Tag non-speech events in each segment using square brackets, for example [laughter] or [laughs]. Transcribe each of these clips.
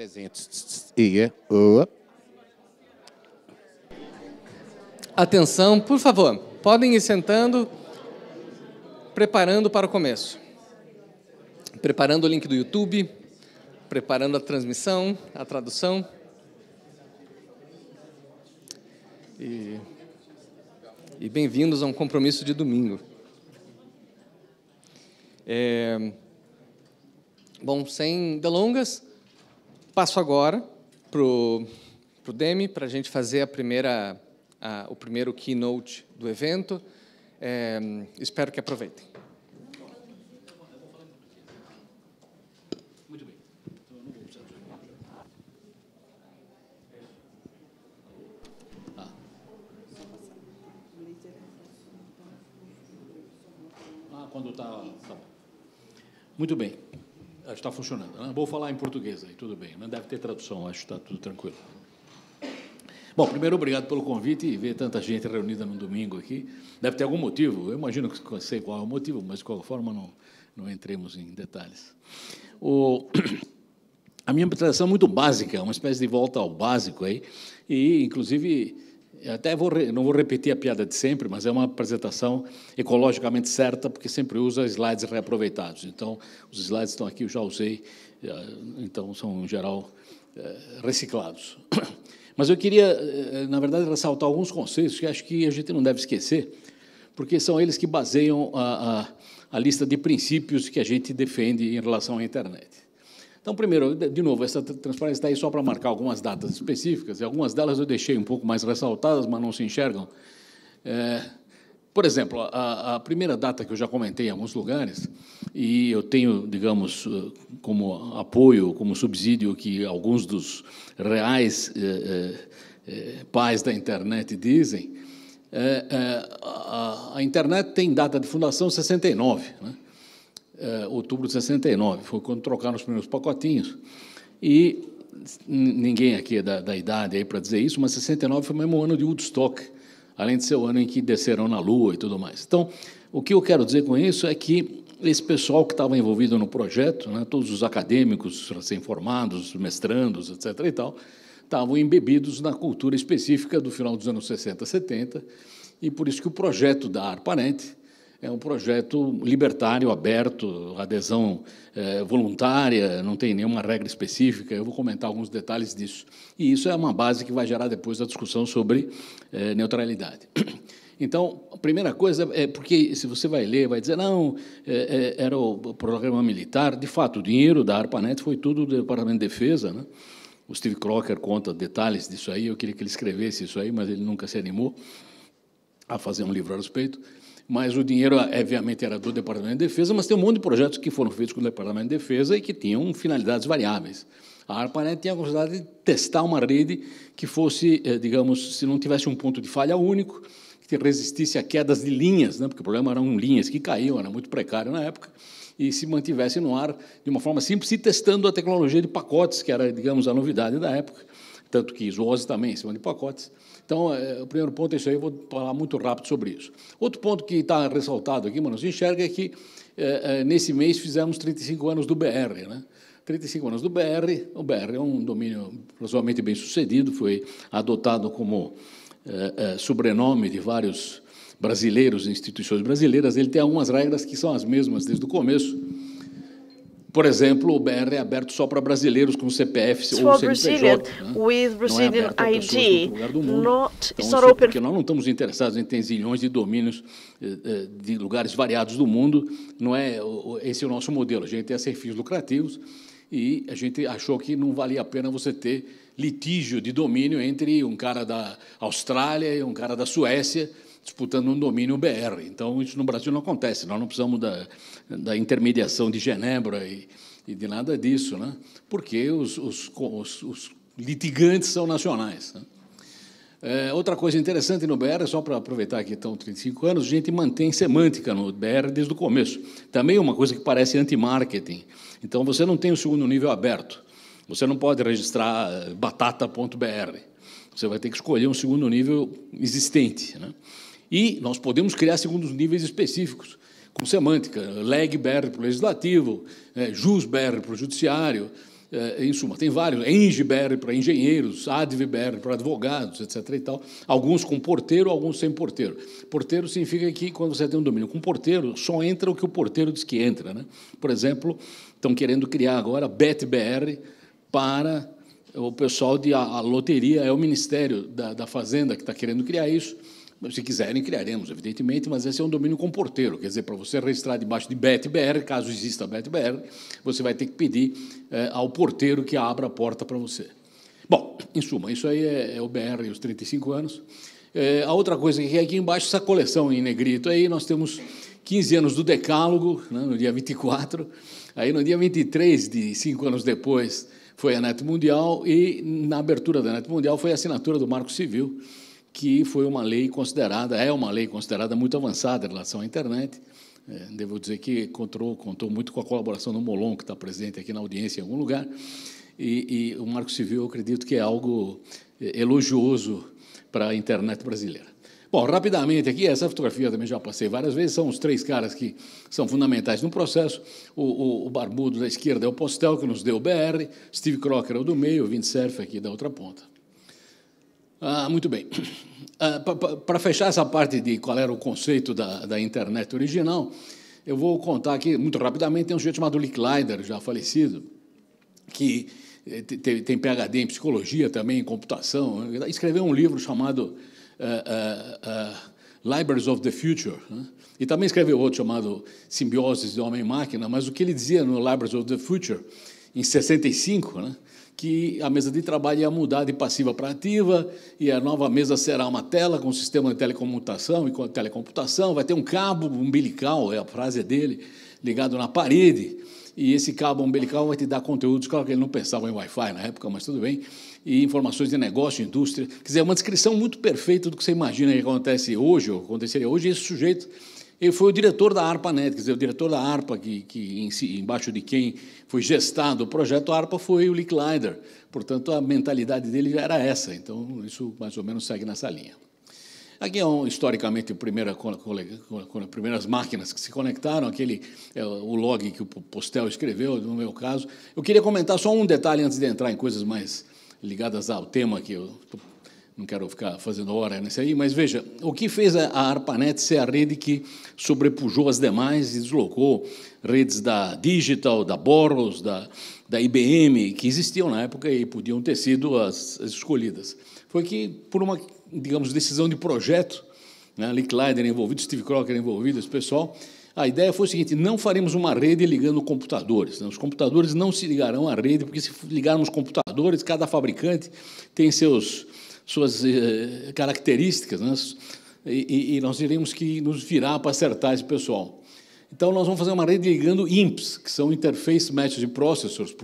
presentes. E, é, Atenção, por favor, podem ir sentando, preparando para o começo. Preparando o link do YouTube, preparando a transmissão, a tradução. E, e bem-vindos a um compromisso de domingo. É, bom, sem delongas, Passo agora para o Demi, para a gente fazer a primeira, a, o primeiro keynote do evento. É, espero que aproveitem. Muito bem. Ah, ah, está funcionando. Né? Vou falar em português aí, tudo bem. Não né? deve ter tradução, acho que está tudo tranquilo. Bom, primeiro, obrigado pelo convite e ver tanta gente reunida no domingo aqui. Deve ter algum motivo, eu imagino que sei qual é o motivo, mas de qualquer forma não, não entremos em detalhes. O, [clears throat] a minha apresentação é muito básica, é uma espécie de volta ao básico aí, e inclusive até vou, não vou repetir a piada de sempre, mas é uma apresentação ecologicamente certa, porque sempre usa slides reaproveitados. Então, os slides estão aqui, eu já usei, então são, em geral, eh, reciclados. [coughs] Mas eu queria, eh, na verdade, ressaltar alguns conceitos que acho que a gente não deve esquecer, porque são eles que baseiam a, a, a lista de princípios que a gente defende em relação à internet. Então, primeiro, de novo, essa transparência está aí só para marcar algumas datas específicas, e algumas delas eu deixei um pouco mais ressaltadas, mas não se enxergam. É, por exemplo, a, a, primeira data que eu já comentei em alguns lugares, e eu tenho, digamos, eh, como apoio, como subsídio que alguns dos reais é, é, pais da internet dizem, é, é, a, a, internet tem data de fundação 69, né? eh, outubro de 69. Foi quando trocaram os primeiros pacotinhos. E ninguém aqui é da, da idade aí para dizer isso, mas 69 foi mesmo o ano de Woodstock, além de ser o ano em que desceram na Lua e tudo mais. Então, o que eu quero dizer com isso é que esse pessoal que estava envolvido no projeto, né, todos os acadêmicos recém-formados, mestrandos, etc. e tal, estavam embebidos na cultura específica do final dos anos 60, 70, e por isso que o projeto da ARPANET é um projeto libertário, aberto, adesão é, voluntária, não tem nenhuma regra específica. Eu vou comentar alguns detalhes disso. E isso é uma base que vai gerar depois a discussão sobre é, neutralidade. [clears throat] Então, a primeira coisa é porque se você vai ler, vai dizer, não, é, é era o programa militar. De fato, o dinheiro da ARPANET foi tudo do Departamento de Defesa. Né? O Steve Crocker conta detalhes disso aí. Eu queria que ele escrevesse isso aí, mas ele nunca se animou a fazer um livro a respeito mas o dinheiro, obviamente, era do Departamento de Defesa, mas tem um monte de projetos que foram feitos com o Departamento de Defesa e que tinham finalidades variáveis. A ARPANET tinha a possibilidade de testar uma rede que fosse, eh, digamos, se não tivesse um ponto de falha único, que resistisse a quedas de linhas, né? porque o problema eram linhas que caíam, era muito precário na época, e se mantivesse no ar de uma forma simples, e testando a tecnologia de pacotes, que era, digamos, a novidade da época tanto que isso, 11 também, em cima de pacotes. Então, é, o primeiro ponto é isso aí, eu vou falar muito rápido sobre isso. Outro ponto que está ressaltado aqui, mano, se enxerga é que é, é nesse mês fizemos 35 anos do BR, né? 35 anos do BR, o BR é um domínio razoavelmente bem sucedido, foi adotado como é, é, sobrenome de vários brasileiros, instituições brasileiras, ele tem algumas regras que são as mesmas desde o começo, por exemplo, o BR é aberto só para brasileiros com CPF It's ou CNPJ. Né? With Brazilian não é aberto ID. Para lugar do mundo. Not, então, isso, assim, porque nós não estamos interessados em ter zilhões de domínios eh, eh, de lugares variados do mundo. Não é esse é o nosso modelo. A gente tem serviços lucrativos e a gente achou que não valia a pena você ter litígio de domínio entre um cara da Austrália e um cara da Suécia disputando um domínio BR. Então, isso no Brasil não acontece, nós não precisamos da, da intermediação de Genebra e, e de nada disso, né? porque os, os, os, os litigantes são nacionais. Né? É, outra coisa interessante no BR, só para aproveitar que estão 35 anos, a gente mantém semântica no BR desde o começo. Também é uma coisa que parece anti-marketing. Então, você não tem o segundo nível aberto. Você não pode registrar eh, batata.br. Você vai ter que escolher um segundo nível existente. Né? E nós podemos criar os níveis específicos, com semântica, leg br para o legislativo, é, br para o judiciário, é, em suma, tem vários, eng br para engenheiros, adv br para advogados, etc. E tal. Alguns com porteiro, alguns sem porteiro. Porteiro significa que quando você tem um domínio com porteiro, só entra o que o porteiro diz que entra. Né? Por exemplo, estão querendo criar agora bet br para o pessoal de a, a loteria, é o Ministério da, da Fazenda que está querendo criar isso se quiserem, criaremos, evidentemente, mas esse é um domínio com porteiro, Quer dizer, para você registrar debaixo de BetBR, caso exista BetBR, você vai ter que pedir eh, ao porteiro que abra a porta para você. Bom, em suma, isso aí é, é o BR e os 35 anos. É, a outra coisa que é aqui embaixo, essa coleção em negrito aí, nós temos 15 anos do Decálogo, né, no dia 24. Aí, no dia 23, de cinco anos depois, foi a NET Mundial e, na abertura da NET Mundial, foi a assinatura do Marco Civil, que foi uma lei considerada, é uma lei considerada muito avançada em relação à internet. É, devo dizer que contou, contou muito com a colaboração do Molon, que está presente aqui na audiência em algum lugar. E, e o Marco Civil, eu acredito que é algo é, elogioso para a internet brasileira. Bom, rapidamente aqui, essa fotografia eu também já passei várias vezes, são os três caras que são fundamentais no processo. O, o, o barbudo da esquerda é o Postel, que nos deu o BR, Steve Crocker é o do meio, o Vint Cerf aqui da outra ponta. Ah, muito bem. Ah, Para fechar essa parte de qual era o conceito da, da internet original, eu vou contar aqui, muito rapidamente, tem um sujeito chamado Lee Kleider, já falecido, que eh, tem, tem PHD em psicologia também, em computação, escreveu um livro chamado uh, uh, uh, Libraries of the Future, né? e também escreveu outro chamado Simbioses de Homem-Máquina, mas o que ele dizia no Libraries of the Future, em 65, né? que a mesa de trabalho ia mudar de passiva para ativa, e a nova mesa será uma tela com sistema de telecomunicação e telecomputação, vai ter um cabo umbilical, é a frase dele, ligado na parede, e esse cabo umbilical vai te dar conteúdos, claro que ele não pensava em Wi-Fi na época, mas tudo bem, e informações de negócio, indústria, quer dizer, é uma descrição muito perfeita do que você imagina que acontece hoje, ou aconteceria hoje, e esse sujeito ele foi o diretor da ARPANET, quer dizer, o diretor da ARPA, que, que em si, embaixo de quem foi gestado o projeto ARPA foi o Lee Kleider. Portanto, a mentalidade dele já era essa. Então, isso mais ou menos segue nessa linha. Aqui é um, historicamente primeira, primeiras máquinas que se conectaram, aquele é, o log que o Postel escreveu, no meu caso. Eu queria comentar só um detalhe antes de entrar em coisas mais ligadas ao tema que eu estou não quero ficar fazendo hora nesse aí, mas veja, o que fez a ARPANET ser a rede que sobrepujou as demais e deslocou redes da Digital, da Boros, da, da IBM, que existiam na época e podiam ter sido as, as escolhidas. Foi que, por uma, digamos, decisão de projeto, né, Lee Clyder envolvido, Steve Crocker envolvido, esse pessoal, a ideia foi o seguinte: não faremos uma rede ligando computadores. Né? Os computadores não se ligarão à rede, porque se ligarmos computadores, cada fabricante tem seus suas eh, características, né? E, e, nós teremos que nos virar para acertar esse pessoal. Então, nós vamos fazer uma rede ligando IMPs, que são Interface Matching Processors,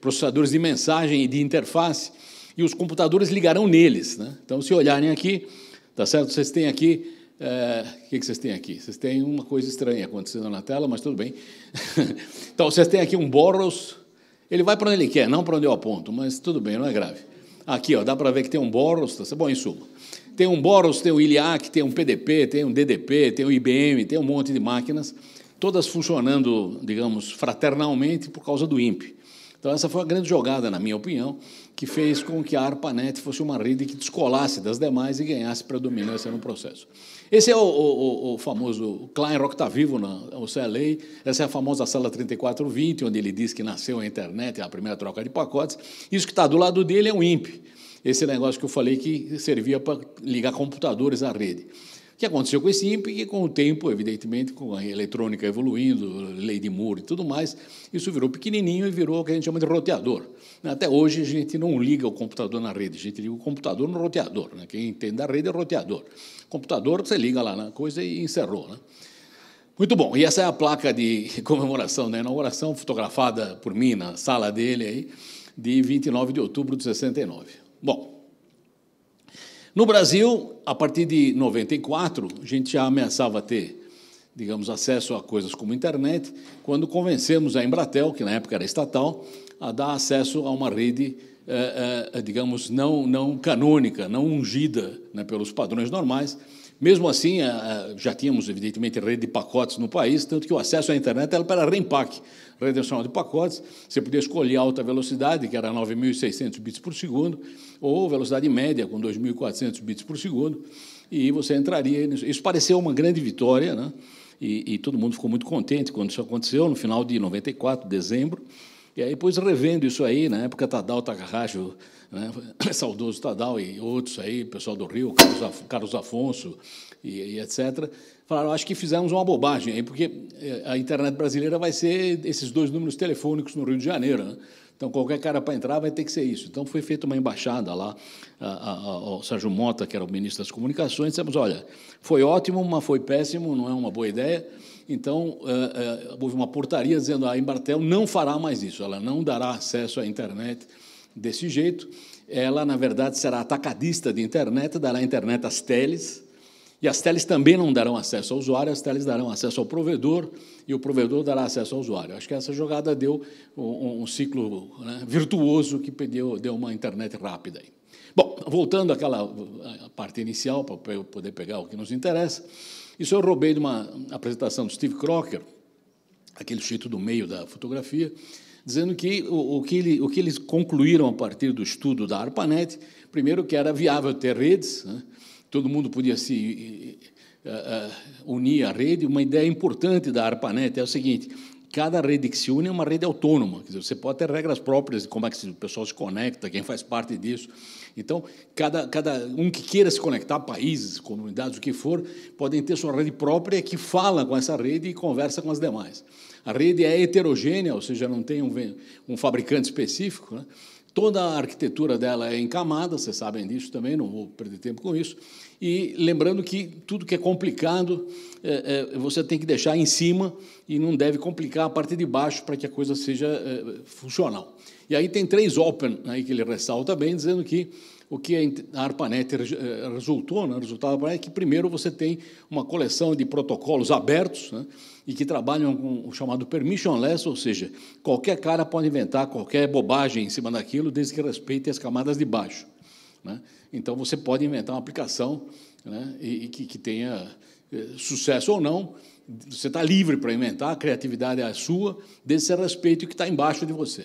processadores de mensagem e de interface, e os computadores ligarão neles. Né? Então, se olharem aqui, tá certo? Vocês têm aqui. Eh, o é, que vocês têm aqui? Vocês têm uma coisa estranha acontecendo na tela, mas tudo bem. [laughs] então, vocês têm aqui um Boros. Ele vai para onde ele quer, não para onde eu aponto, mas tudo bem, não é grave. Aqui, ó, dá para ver que tem um Boros, tá bom, em suma. Tem um Boros, tem um ILIAC, tem um PDP, tem um DDP, tem um IBM, tem um monte de máquinas, todas funcionando, digamos, fraternalmente por causa do IMP. Então, essa foi a grande jogada, na minha opinião, que fez com que a ARPANET fosse uma rede que descolasse das demais e ganhasse predominância no processo. Esse é o, o, o famoso Kleinrock está vivo na UCLA. Essa é a famosa sala 3420, onde ele diz que nasceu a internet, a primeira troca de pacotes. Isso que está do lado dele é o IMP, esse negócio que eu falei que servia para ligar computadores à rede que aconteceu com esse INPE, e com o tempo, evidentemente, com a eletrônica evoluindo, lei de Moore e tudo mais, isso virou pequenininho e virou o que a gente chama de roteador. Até hoje a gente não liga o computador na rede, a gente liga o computador no roteador. Né? Quem entende da rede é roteador. Computador, você liga lá na coisa e encerrou. Né? Muito bom, e essa é a placa de [laughs] comemoração da né? inauguração, fotografada por mim na sala dele aí, de 29 de outubro de 69. Bom, no Brasil, a partir de 94, a gente já ameaçava ter, digamos, acesso a coisas como internet, quando convencemos a Embratel, que na época era estatal, a dar acesso a uma rede, eh, eh, eh digamos, não, não canônica, não ungida né, pelos padrões normais. Mesmo assim, eh, eh, já tínhamos, evidentemente, rede de pacotes no país, tanto que o acesso à internet era para REMPAC, redenção de pacotes, você podia escolher a alta velocidade, que era 9.600 bits por segundo, ou velocidade média, com 2.400 bits por segundo, e você entraria nisso. Isso pareceu uma grande vitória, né? E, e, todo mundo ficou muito contente quando isso aconteceu, no final de 94, dezembro. E aí, depois, revendo isso aí, na época, Tadal Takahashi, né, [coughs] saudoso Tadal e outros aí, pessoal do Rio, Carlos, Afonso e, e etc., falaram, acho que fizemos uma bobagem aí, porque eh, a internet brasileira vai ser esses dois números telefônicos no Rio de Janeiro, né? Então, qualquer cara para entrar vai ter que ser isso. Então, foi feita uma embaixada lá, o Sérgio Mota, que era o ministro das Comunicações, dissemos, olha, foi ótimo, mas foi péssimo, não é uma boa ideia. Então, eh, eh, houve uma portaria dizendo a Embartel não fará mais isso, ela não dará acesso à internet desse jeito. Ela, na verdade, será atacadista de internet, dará internet às teles, e as teles também não darão acesso ao usuário, as teles darão acesso ao provedor e o provedor dará acesso ao usuário. Acho que essa jogada deu um, um ciclo né, virtuoso que deu, deu uma internet rápida. Aí. Bom, voltando àquela parte inicial, para eu poder pegar o que nos interessa, isso eu roubei de uma apresentação do Steve Crocker, aquele sujeito do meio da fotografia, dizendo que o, o, que ele, o que eles concluíram a partir do estudo da ARPANET, primeiro que era viável ter redes, né? todo mundo podia se uh, uh, unir à rede. Uma ideia importante da ARPANET é o seguinte: cada rede que se une é uma rede autônoma. Dizer, você pode ter regras próprias de como é que o pessoal se conecta, quem faz parte disso. Então, cada, cada um que queira se conectar, países, comunidades, o que for, podem ter sua rede própria que fala com essa rede e conversa com as demais. A rede é heterogênea, ou seja, não tem um, um fabricante específico, né? Toda a arquitetura dela é em vocês sabem disso também, não vou perder tempo com isso. E lembrando que tudo que é complicado, é, é, você tem que deixar em cima e não deve complicar a parte de baixo para que a coisa seja é, funcional. E aí tem três open aí né, que ele ressalta bem, dizendo que o que a ARPANET eh, resultou, né, resultado da ARPANET, é que primeiro você tem uma coleção de protocolos abertos né, e que trabalham com o chamado permissionless, ou seja, qualquer cara pode inventar qualquer bobagem em cima daquilo, desde que respeite as camadas de baixo. Né? Então você pode inventar uma aplicação né, e, e que, que tenha eh, sucesso ou não, você está livre para inventar, a criatividade é a sua, desde que você respeite o que está embaixo de você.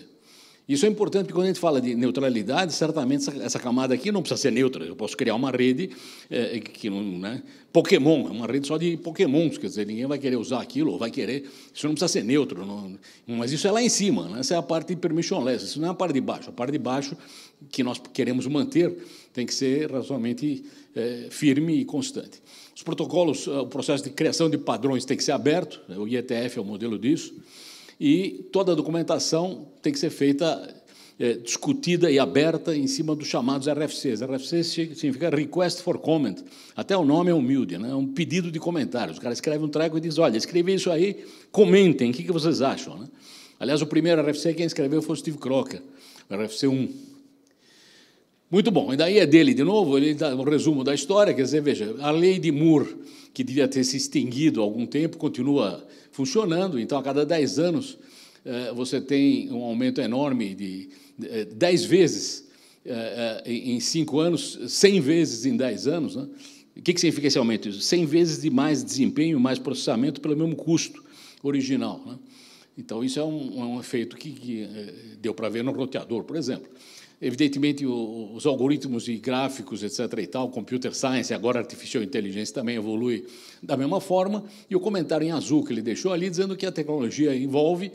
Isso é importante porque quando a gente fala de neutralidade, certamente essa, camada aqui não precisa ser neutra. Eu posso criar uma rede é, que não, né? Pokémon é uma rede só de Pokémons, quer dizer, ninguém vai querer usar aquilo ou vai querer. Isso não precisa ser neutro, não, mas isso é lá em cima. Né? Essa é a parte permissionless. Isso não é a parte de baixo. A parte de baixo que nós queremos manter tem que ser razoavelmente é, firme e constante. Os protocolos, eh, o processo de criação de padrões tem que ser aberto. Né? O IETF é o modelo disso e toda a documentação tem que ser feita, é, discutida e aberta em cima dos chamados RFCs. RFC significa Request for Comment. Até o nome é humilde, né? é um pedido de comentários. O cara escreve um treco e diz, olha, escrevi isso aí, comentem, o que, que vocês acham? Né? Aliás, o primeiro RFC quem escreveu foi o Steve Crocker, o RFC 1. Muito bom. E daí é dele de novo, ele dá um resumo da história, quer dizer, veja, a lei de Moore que devia ter se extinguido há algum tempo, continua funcionando. Então, a cada 10 anos, eh, você tem um aumento enorme de 10 eh, eh, vezes em 5 anos, 100 vezes em 10 anos. Né? O que significa esse aumento? 100 vezes de mais desempenho, mais processamento pelo mesmo custo original. Né? Então, isso é um, é um efeito que, que deu para ver no roteador, por exemplo. Evidentemente, os algoritmos e gráficos, etc. e tal, computer science, agora artificial inteligência também evolui da mesma forma. E o comentário em azul que ele deixou ali, dizendo que a tecnologia envolve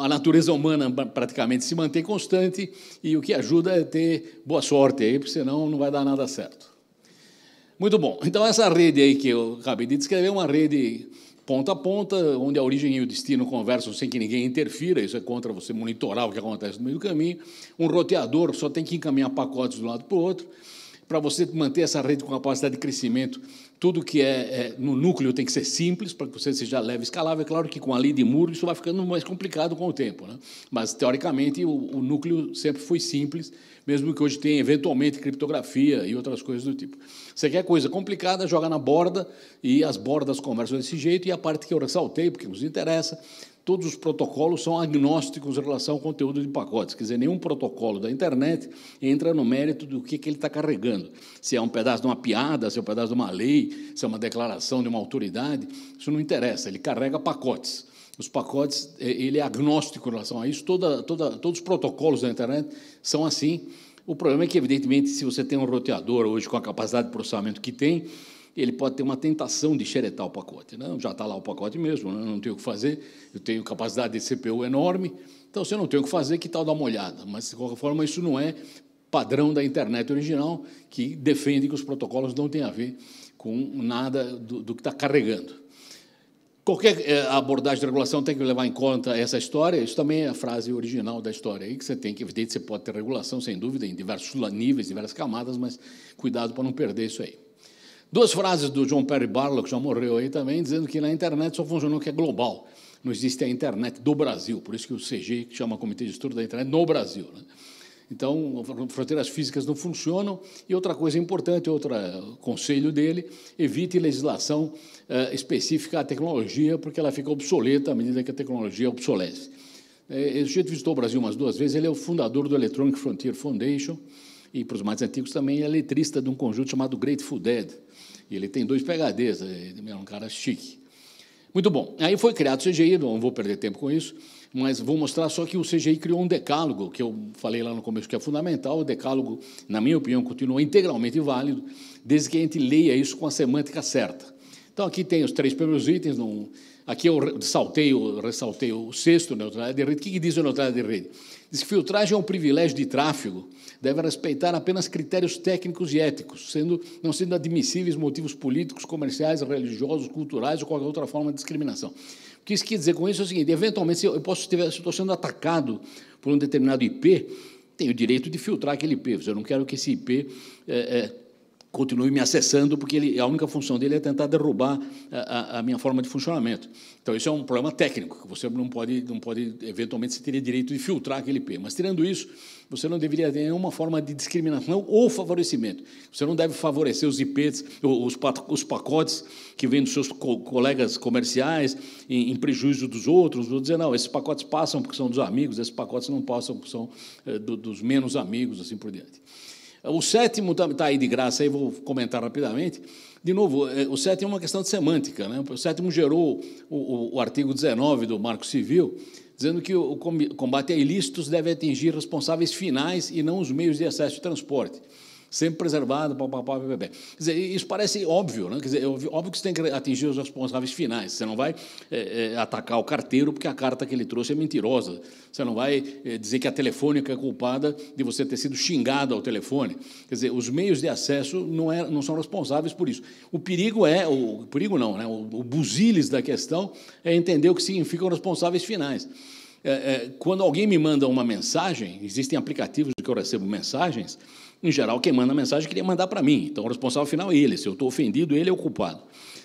a natureza humana praticamente se mantém constante e o que ajuda é ter boa sorte aí, porque senão não vai dar nada certo. Muito bom. Então, essa rede aí que eu acabei de descrever é uma rede ponta a ponta, onde a origem e o destino conversam sem que ninguém interfira, isso é contra você monitorar o que acontece no meio do caminho. Um roteador só tem que encaminhar pacotes de um lado para o outro para você manter essa rede com capacidade de crescimento, tudo que é, é, no núcleo tem que ser simples, para que você seja leve e escalável. É claro que com a lei de muro isso vai ficando mais complicado com o tempo, né? mas teoricamente o, o núcleo sempre foi simples, mesmo que hoje tenha eventualmente criptografia e outras coisas do tipo. Você quer coisa complicada, joga na borda e as bordas conversam desse jeito. E a parte que eu ressaltei, porque nos interessa, todos os protocolos são agnósticos em relação ao conteúdo de pacotes. Quer dizer, nenhum protocolo da internet entra no mérito do que, que ele está carregando. Se é um pedaço de uma piada, se é um pedaço de uma lei, se é uma declaração de uma autoridade, isso não interessa, ele carrega pacotes. Os pacotes, ele é agnóstico em relação a isso, toda, toda, todos os protocolos da internet são assim. O problema é que, evidentemente, se você tem um roteador hoje com a capacidade de processamento que tem, ele pode ter uma tentação de xeretar o pacote. Não, né? já está lá o pacote mesmo, né? não tenho o que fazer, eu tenho capacidade de CPU enorme, então se eu não tenho o que fazer, que tal dar uma olhada? Mas, de qualquer forma, isso não é padrão da internet original, que defende que os protocolos não têm a ver com nada do, do que está carregando. Qualquer eh, abordagem de regulação tem que levar em conta essa história. Isso também é a frase original da história aí, que você tem que, evidente, você pode ter regulação, sem dúvida, em diversos níveis, diversas camadas, mas cuidado para não perder isso aí. Duas frases do John Perry Barlow, que já morreu aí também, dizendo que na internet só funciona o que é global. Não existe a internet do Brasil, por isso que o CG que chama Comitê de Estudo da Internet no Brasil. Né? Então, fronteiras físicas não funcionam. E outra coisa importante, outro é, conselho dele, evite legislação eh, específica à tecnologia, porque ela fica obsoleta à medida que a tecnologia obsolece. Eh, esse sujeito visitou o Brasil umas duas vezes, ele é o fundador do Electronic Frontier Foundation, e para os mais antigos também é letrista de um conjunto chamado Grateful Dead, e ele tem dois PHDs, é, é um cara chique. Muito bom. Aí foi criado o CGI, não vou perder tempo com isso, mas vou mostrar só que o CGI criou um decálogo, que eu falei lá no começo que é fundamental. O decálogo, na minha opinião, continua integralmente válido, desde que a gente leia isso com a semântica certa. Então, aqui tem os três primeiros itens. aqui eu saltei, eu ressaltei o sexto, neutralidade de rede. O que, que diz a neutralidade de rede? Diz que filtragem é um privilégio de tráfego. Deve respeitar apenas critérios técnicos e éticos, sendo, não sendo admissíveis motivos políticos, comerciais, religiosos, culturais ou qualquer outra forma de discriminação. O que isso quer dizer com isso é o seguinte: eventualmente, se eu, posso, estou sendo atacado por um determinado IP, tenho o direito de filtrar aquele IP. Eu não quero que esse IP é, é, continue me acessando, porque ele, a única função dele é tentar derrubar a, a, minha forma de funcionamento. Então, isso é um problema técnico, que você não pode, não pode, eventualmente, você teria direito de filtrar aquele IP. Mas, tirando isso, você não deveria ter nenhuma forma de discriminação ou favorecimento. Você não deve favorecer os IPs, os, os pacotes que vêm dos seus co colegas comerciais em, em, prejuízo dos outros. Vou dizer, não, esses pacotes passam porque são dos amigos, esses pacotes não passam porque são é, do, dos menos amigos, assim por diante. É, o sétimo está aí de graça, aí vou comentar rapidamente. De novo, é, o sétimo é uma questão de semântica. Né? O sétimo gerou o, o, o artigo 19 do Marco Civil, dizendo que o combate a ilícitos deve atingir responsáveis finais e não os meios de acesso e transporte sempre preservado, papapá, bebê. Quer dizer, isso parece óbvio, né? Quer dizer, óbvio que você tem que atingir os responsáveis finais. Você não vai é, atacar o carteiro porque a carta que ele trouxe é mentirosa. Você não vai é, dizer que a telefônica é culpada de você ter sido xingado ao telefone. Quer dizer, os meios de acesso não, é, não são responsáveis por isso. O perigo é, o, o perigo não, né? O, o buziles da questão é entender o que significam responsáveis finais. É, é, quando alguém me manda uma mensagem, existem aplicativos que eu recebo mensagens, em geral, quem manda a mensagem queria mandar para mim. Então, o responsável final é ele. Se eu estou ofendido, ele é o culpado.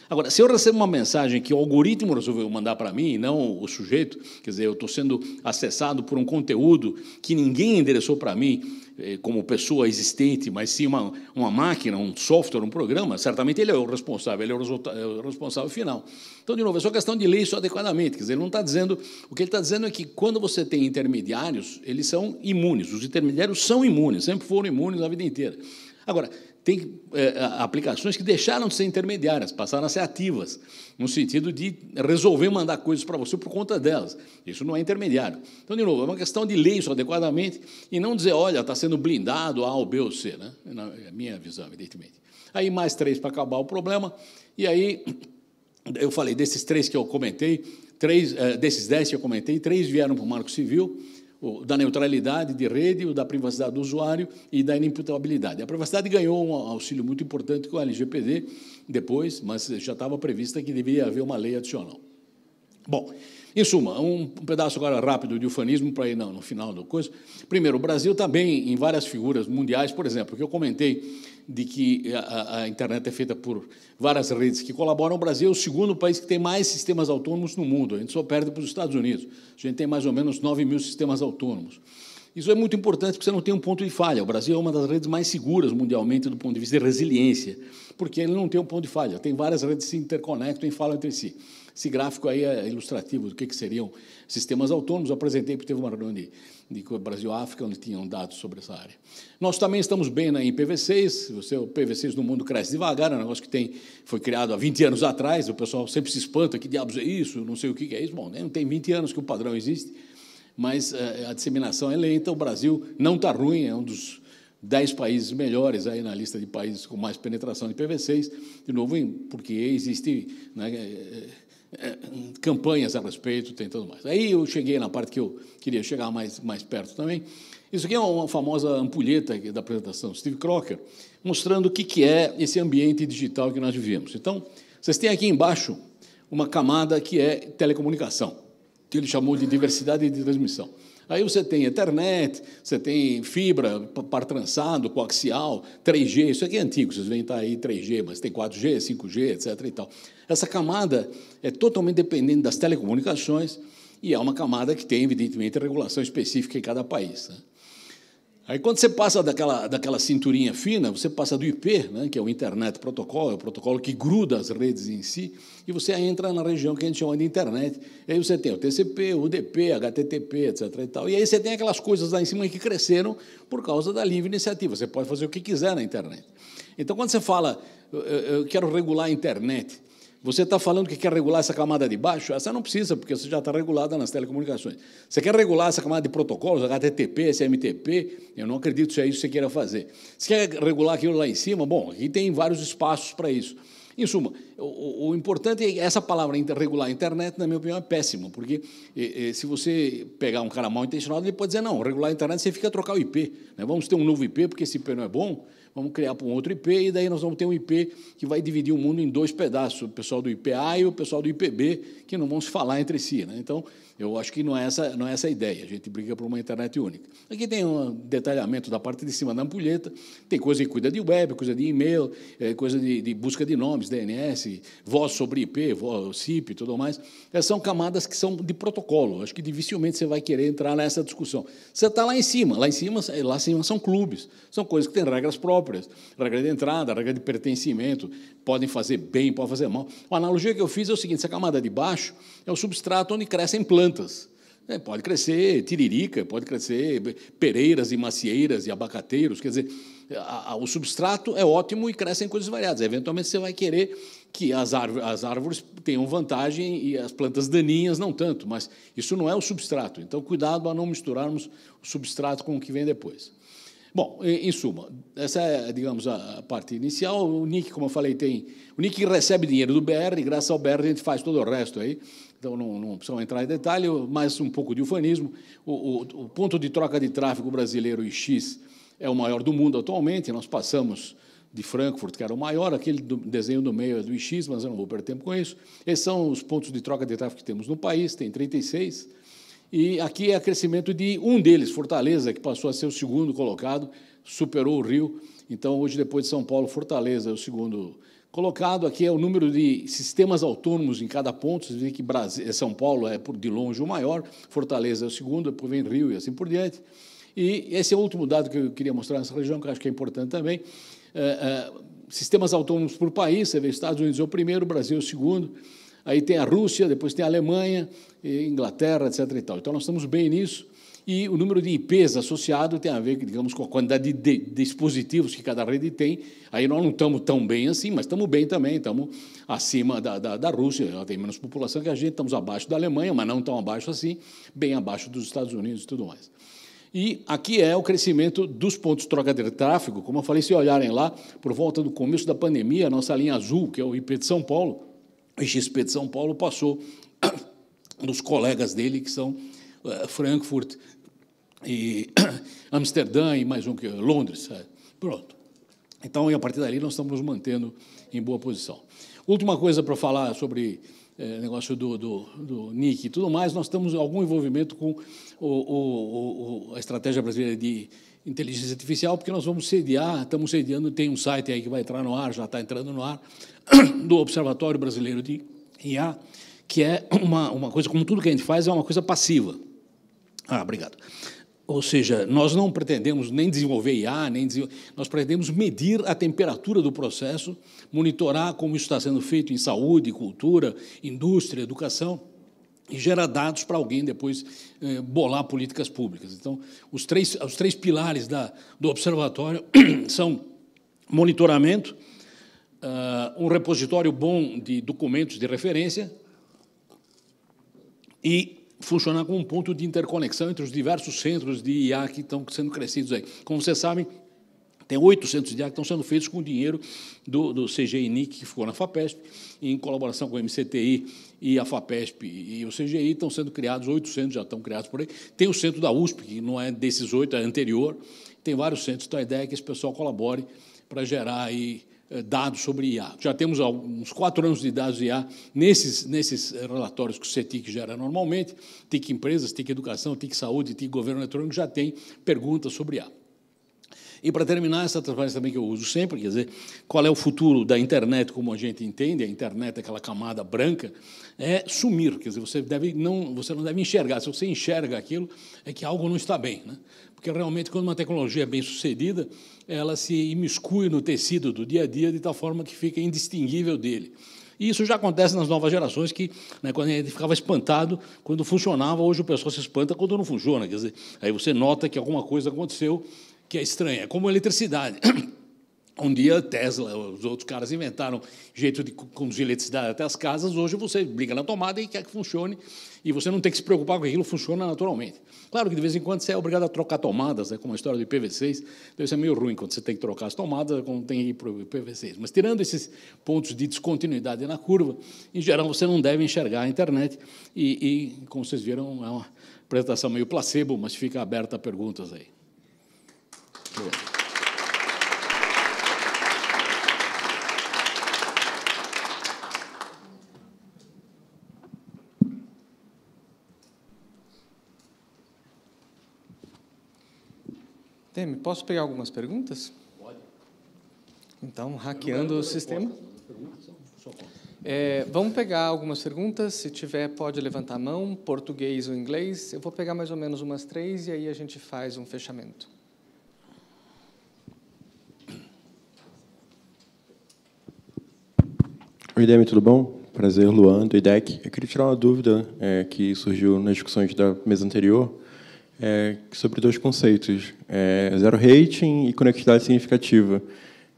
Agora, se eu recebo uma mensagem que o algoritmo resolveu mandar para mim, e não o sujeito, quer dizer, eu estou sendo acessado por um conteúdo que ninguém endereçou para mim, eh, como pessoa existente, mas sim uma, uma máquina, um software, um programa, certamente ele é o responsável, ele é, é o, responsável final. Então, de novo, é só questão de ler isso adequadamente. Quer dizer, ele não está dizendo. O que ele está dizendo é que quando você tem intermediários, eles são imunes. Os intermediários são imunes, sempre foram imunes a vida inteira. Agora, tem é, aplicações que deixaram de ser intermediárias, passaram a ser ativas, no sentido de resolver mandar coisas para você por conta delas. Isso não é intermediário. Então, de novo, é uma questão de ler isso adequadamente e não dizer, olha, está sendo blindado A ou B ou C, né? É na é minha visão, evidentemente. Aí mais três para acabar o problema, e aí eu falei, desses três que eu comentei, três, é, desses dez que eu comentei, três vieram para o Marco Civil, da neutralidade de rede, o da privacidade do usuário e da inimputabilidade. A privacidade ganhou um auxílio muito importante com a LGPD depois, mas já estava prevista que deveria haver uma lei adicional. Bom, em suma, um pedaço agora rápido de ufanismo para ir no, no final da coisa. Primeiro, o Brasil está bem em várias figuras mundiais, por exemplo, que eu comentei de que a, a, internet é feita por várias redes que colaboram. O Brasil é o segundo país que tem mais sistemas autônomos no mundo. A gente só perde para os Estados Unidos. A gente tem mais ou menos 9 mil sistemas autônomos. Isso é muito importante porque você não tem um ponto de falha. O Brasil é uma das redes mais seguras mundialmente do ponto de vista de resiliência, porque ele não tem um ponto de falha. Tem várias redes que se interconectam e falam entre si. Esse gráfico aí é ilustrativo do que, que seriam sistemas autônomos. Eu apresentei porque teve uma reunião de, de Brasil-África onde tinham dados sobre essa área. Nós também estamos bem né, em PVCs. Você, o 6 no mundo cresce devagar, é um negócio que tem, foi criado há 20 anos atrás. O pessoal sempre se espanta: que diabos é isso? Não sei o que é isso. Bom, né, não tem 20 anos que o padrão existe, mas eh, a disseminação é lenta. O Brasil não está ruim, é um dos 10 países melhores aí na lista de países com mais penetração de IPV6 de novo, porque existe né, eh, é, campanhas a respeito, tem tudo mais. Aí eu cheguei na parte que eu queria chegar mais, mais perto também. Isso aqui é uma famosa ampulheta da apresentação Steve Crocker, mostrando o que, que é esse ambiente digital que nós vivemos. Então, vocês têm aqui embaixo uma camada que é telecomunicação, que ele chamou de diversidade de transmissão. Aí você tem internet, você tem fibra, par trançado, coaxial, 3G, isso aqui é antigo, vocês vêm estar tá aí 3G, mas tem 4G, 5G, etc. E tal. Essa camada é totalmente dependente das telecomunicações e é uma camada que tem, evidentemente, regulação específica em cada país. Né? Aí quando você passa daquela, daquela cinturinha fina, você passa do IP, né, que é o Internet Protocol, é o protocolo que gruda as redes em si, e você entra na região que a gente chama de internet. E aí você tem o TCP, o UDP, HTTP, etc. E, tal. e aí você tem aquelas coisas lá em cima que cresceram por causa da livre iniciativa. Você pode fazer o que quiser na internet. Então, quando você fala, eu, eu quero regular a internet, você está falando que quer regular essa camada de baixo? Essa não precisa, porque você já está regulada nas telecomunicações. Você quer regular essa camada de protocolos, HTTP, SMTP? Eu não acredito se é isso que você queira fazer. Você quer regular aquilo lá em cima? Bom, aqui tem vários espaços para isso. Em suma, o, o, importante é essa palavra regular a internet, na minha opinião, é péssimo, porque e, e, se você pegar um cara mal intencionado, ele pode dizer, não, regular a internet fica trocar o IP. Né? Vamos ter um novo IP, porque esse IP não é bom, vamos criar para um outro IP, e daí nós vamos ter um IP que vai dividir o mundo em dois pedaços, o pessoal do IPA e o pessoal do IPB, que não vão se falar entre si. Né? Então, eu acho que não é essa, não é essa a ideia. A gente briga por uma internet única. Aqui tem um detalhamento da parte de cima da ampulheta. Tem coisa que cuida de web, coisa de e-mail, eh, coisa de, de busca de nomes, DNS, voz sobre IP, voz, SIP e tudo mais. Essas eh, são camadas que são de protocolo. Acho que dificilmente você vai querer entrar nessa discussão. Você está lá em cima. Lá em cima, lá em cima são clubes. São coisas que têm regras próprias. Regra de entrada, regra de pertencimento, podem fazer bem, podem fazer mal. A analogia que eu fiz é o seguinte: essa camada de baixo é o substrato onde crescem plantas. É, pode crescer tiririca, pode crescer pereiras e macieiras e abacateiros. Quer dizer, a, a, o substrato é ótimo e crescem coisas variadas. Eventualmente você vai querer que as, árvores, as árvores tenham vantagem e as plantas daninhas não tanto, mas isso não é o substrato. Então, cuidado a não misturarmos o substrato com o que vem depois. Bom, em, suma, essa é, digamos, a, a parte inicial. O Nick, como eu falei, tem. O Nick recebe dinheiro do BR, e graças ao BR a gente faz todo o resto aí. Então não, não precisamos entrar em detalhe, mas um pouco de ufanismo. O, o, o ponto de troca de tráfego brasileiro em X é o maior do mundo atualmente. Nós passamos de Frankfurt, que era o maior, aquele do, desenho do meio é do IX, mas eu não vou perder tempo com isso. Esses são os pontos de troca de tráfego que temos no país, tem 36. E aqui é crescimento de um deles, Fortaleza, que passou a ser o segundo colocado, superou o Rio. Então, hoje, depois de São Paulo, Fortaleza é o segundo colocado. Aqui é o número de sistemas autônomos em cada ponto. Você vê que Brasil, eh, São Paulo é, por de longe, o maior, Fortaleza é o segundo, depois vem Rio e assim por diante. E esse é o último dado que eu queria mostrar nessa região, que eu acho que é importante também. É, é, sistemas autônomos por país, você vê Estados Unidos é o primeiro, Brasil é o segundo, Aí tem a Rússia, depois tem a Alemanha, Inglaterra, etc. E tal. Então nós estamos bem nisso. E o número de IPs associado tem a ver, digamos, com a quantidade de dispositivos que cada rede tem. Aí nós não estamos tão bem assim, mas estamos bem também, estamos acima da, da, da Rússia, ela tem menos população que a gente, estamos abaixo da Alemanha, mas não tão abaixo assim, bem abaixo dos Estados Unidos e tudo mais. E aqui é o crescimento dos pontos de troca de tráfego. Como eu falei, se olharem lá, por volta do começo da pandemia, a nossa linha azul, que é o IP de São Paulo, o XP de São Paulo passou [coughs] dos colegas dele, que são eh, Frankfurt e [coughs] Amsterdã e mais um que é Londres. É. Pronto. Então, a partir dali, nós estamos nos mantendo em boa posição. Última coisa para falar sobre é, negócio do, do, do NIC e tudo mais, nós temos algum envolvimento com o, o, o, a estratégia brasileira de inteligência artificial, porque nós vamos sediar, estamos sediando, tem um site aí que vai entrar no ar, já está entrando no ar, [coughs] do Observatório Brasileiro de IA, que é uma, uma coisa, como tudo que a gente faz, é uma coisa passiva. Ah, obrigado. Ou seja, nós não pretendemos nem desenvolver IA, nem desenvolver, nós pretendemos medir a temperatura do processo, monitorar como isso está sendo feito em saúde, cultura, indústria, educação e gerar dados para alguém depois eh, bolar políticas públicas. Então, os três, os três pilares da, do observatório [coughs] são monitoramento, uh, um repositório bom de documentos de referência e funcionar como um ponto de interconexão entre os diversos centros de IA que estão sendo crescidos aí. Como vocês sabem, tem oito centros de IA que estão sendo feitos com dinheiro do, do CGINIC, que ficou na FAPESP, em colaboração com o MCTI e a FAPESP e o CGI, estão sendo criados, oito centros já estão criados por aí. Tem o centro da USP, que não é desses oito, é anterior. Tem vários centros, então a ideia é que esse pessoal colabore para gerar aí eh, dados sobre IA. Já temos uns quatro anos de dados de IA nesses, nesses eh, relatórios que o CETIC gera normalmente, TIC Empresas, TIC Educação, TIC Saúde, TIC Governo Eletrônico, já tem perguntas sobre IA. E para terminar, essa transparência também que eu uso sempre, quer dizer, qual é o futuro da internet como a gente entende, a internet, é aquela camada branca, é sumir, quer dizer, você, deve não, você não deve enxergar, se você enxerga aquilo, é que algo não está bem. Né? Porque realmente, quando uma tecnologia é bem sucedida, ela se imiscui no tecido do dia a dia de tal forma que fica indistinguível dele. E isso já acontece nas novas gerações, que né, quando a gente ficava espantado quando funcionava, hoje o pessoal se espanta quando não funciona. Quer dizer, aí você nota que alguma coisa aconteceu que é estranha. É como eletricidade. Um dia Tesla, os outros caras inventaram jeito de conduzir eletricidade até as casas. Hoje você liga na tomada e quer que funcione e você não tem que se preocupar com aquilo, funciona naturalmente. Claro que de vez em quando você é obrigado a trocar tomadas, né, como a história do IPv6. Então isso é meio ruim quando você tem que trocar as tomadas, quando tem que ir para o IPv6. Mas tirando esses pontos de descontinuidade na curva, em geral você não deve enxergar a internet. E, e como vocês viram, é uma apresentação meio placebo, mas fica aberta a perguntas aí. Obrigado. Temi, posso pegar algumas perguntas? Pode. Então, hackeando o sistema. É, vamos pegar algumas perguntas. Se tiver, pode levantar a mão, português ou inglês. Eu vou pegar mais ou menos umas três e aí a gente faz um fechamento. Oi, Demi, tudo bom? Prazer, Luan, do IDEC. Eu queria tirar uma dúvida é, que surgiu nas discussões da mesa anterior é, sobre dois conceitos, é, zero rating e conectividade significativa.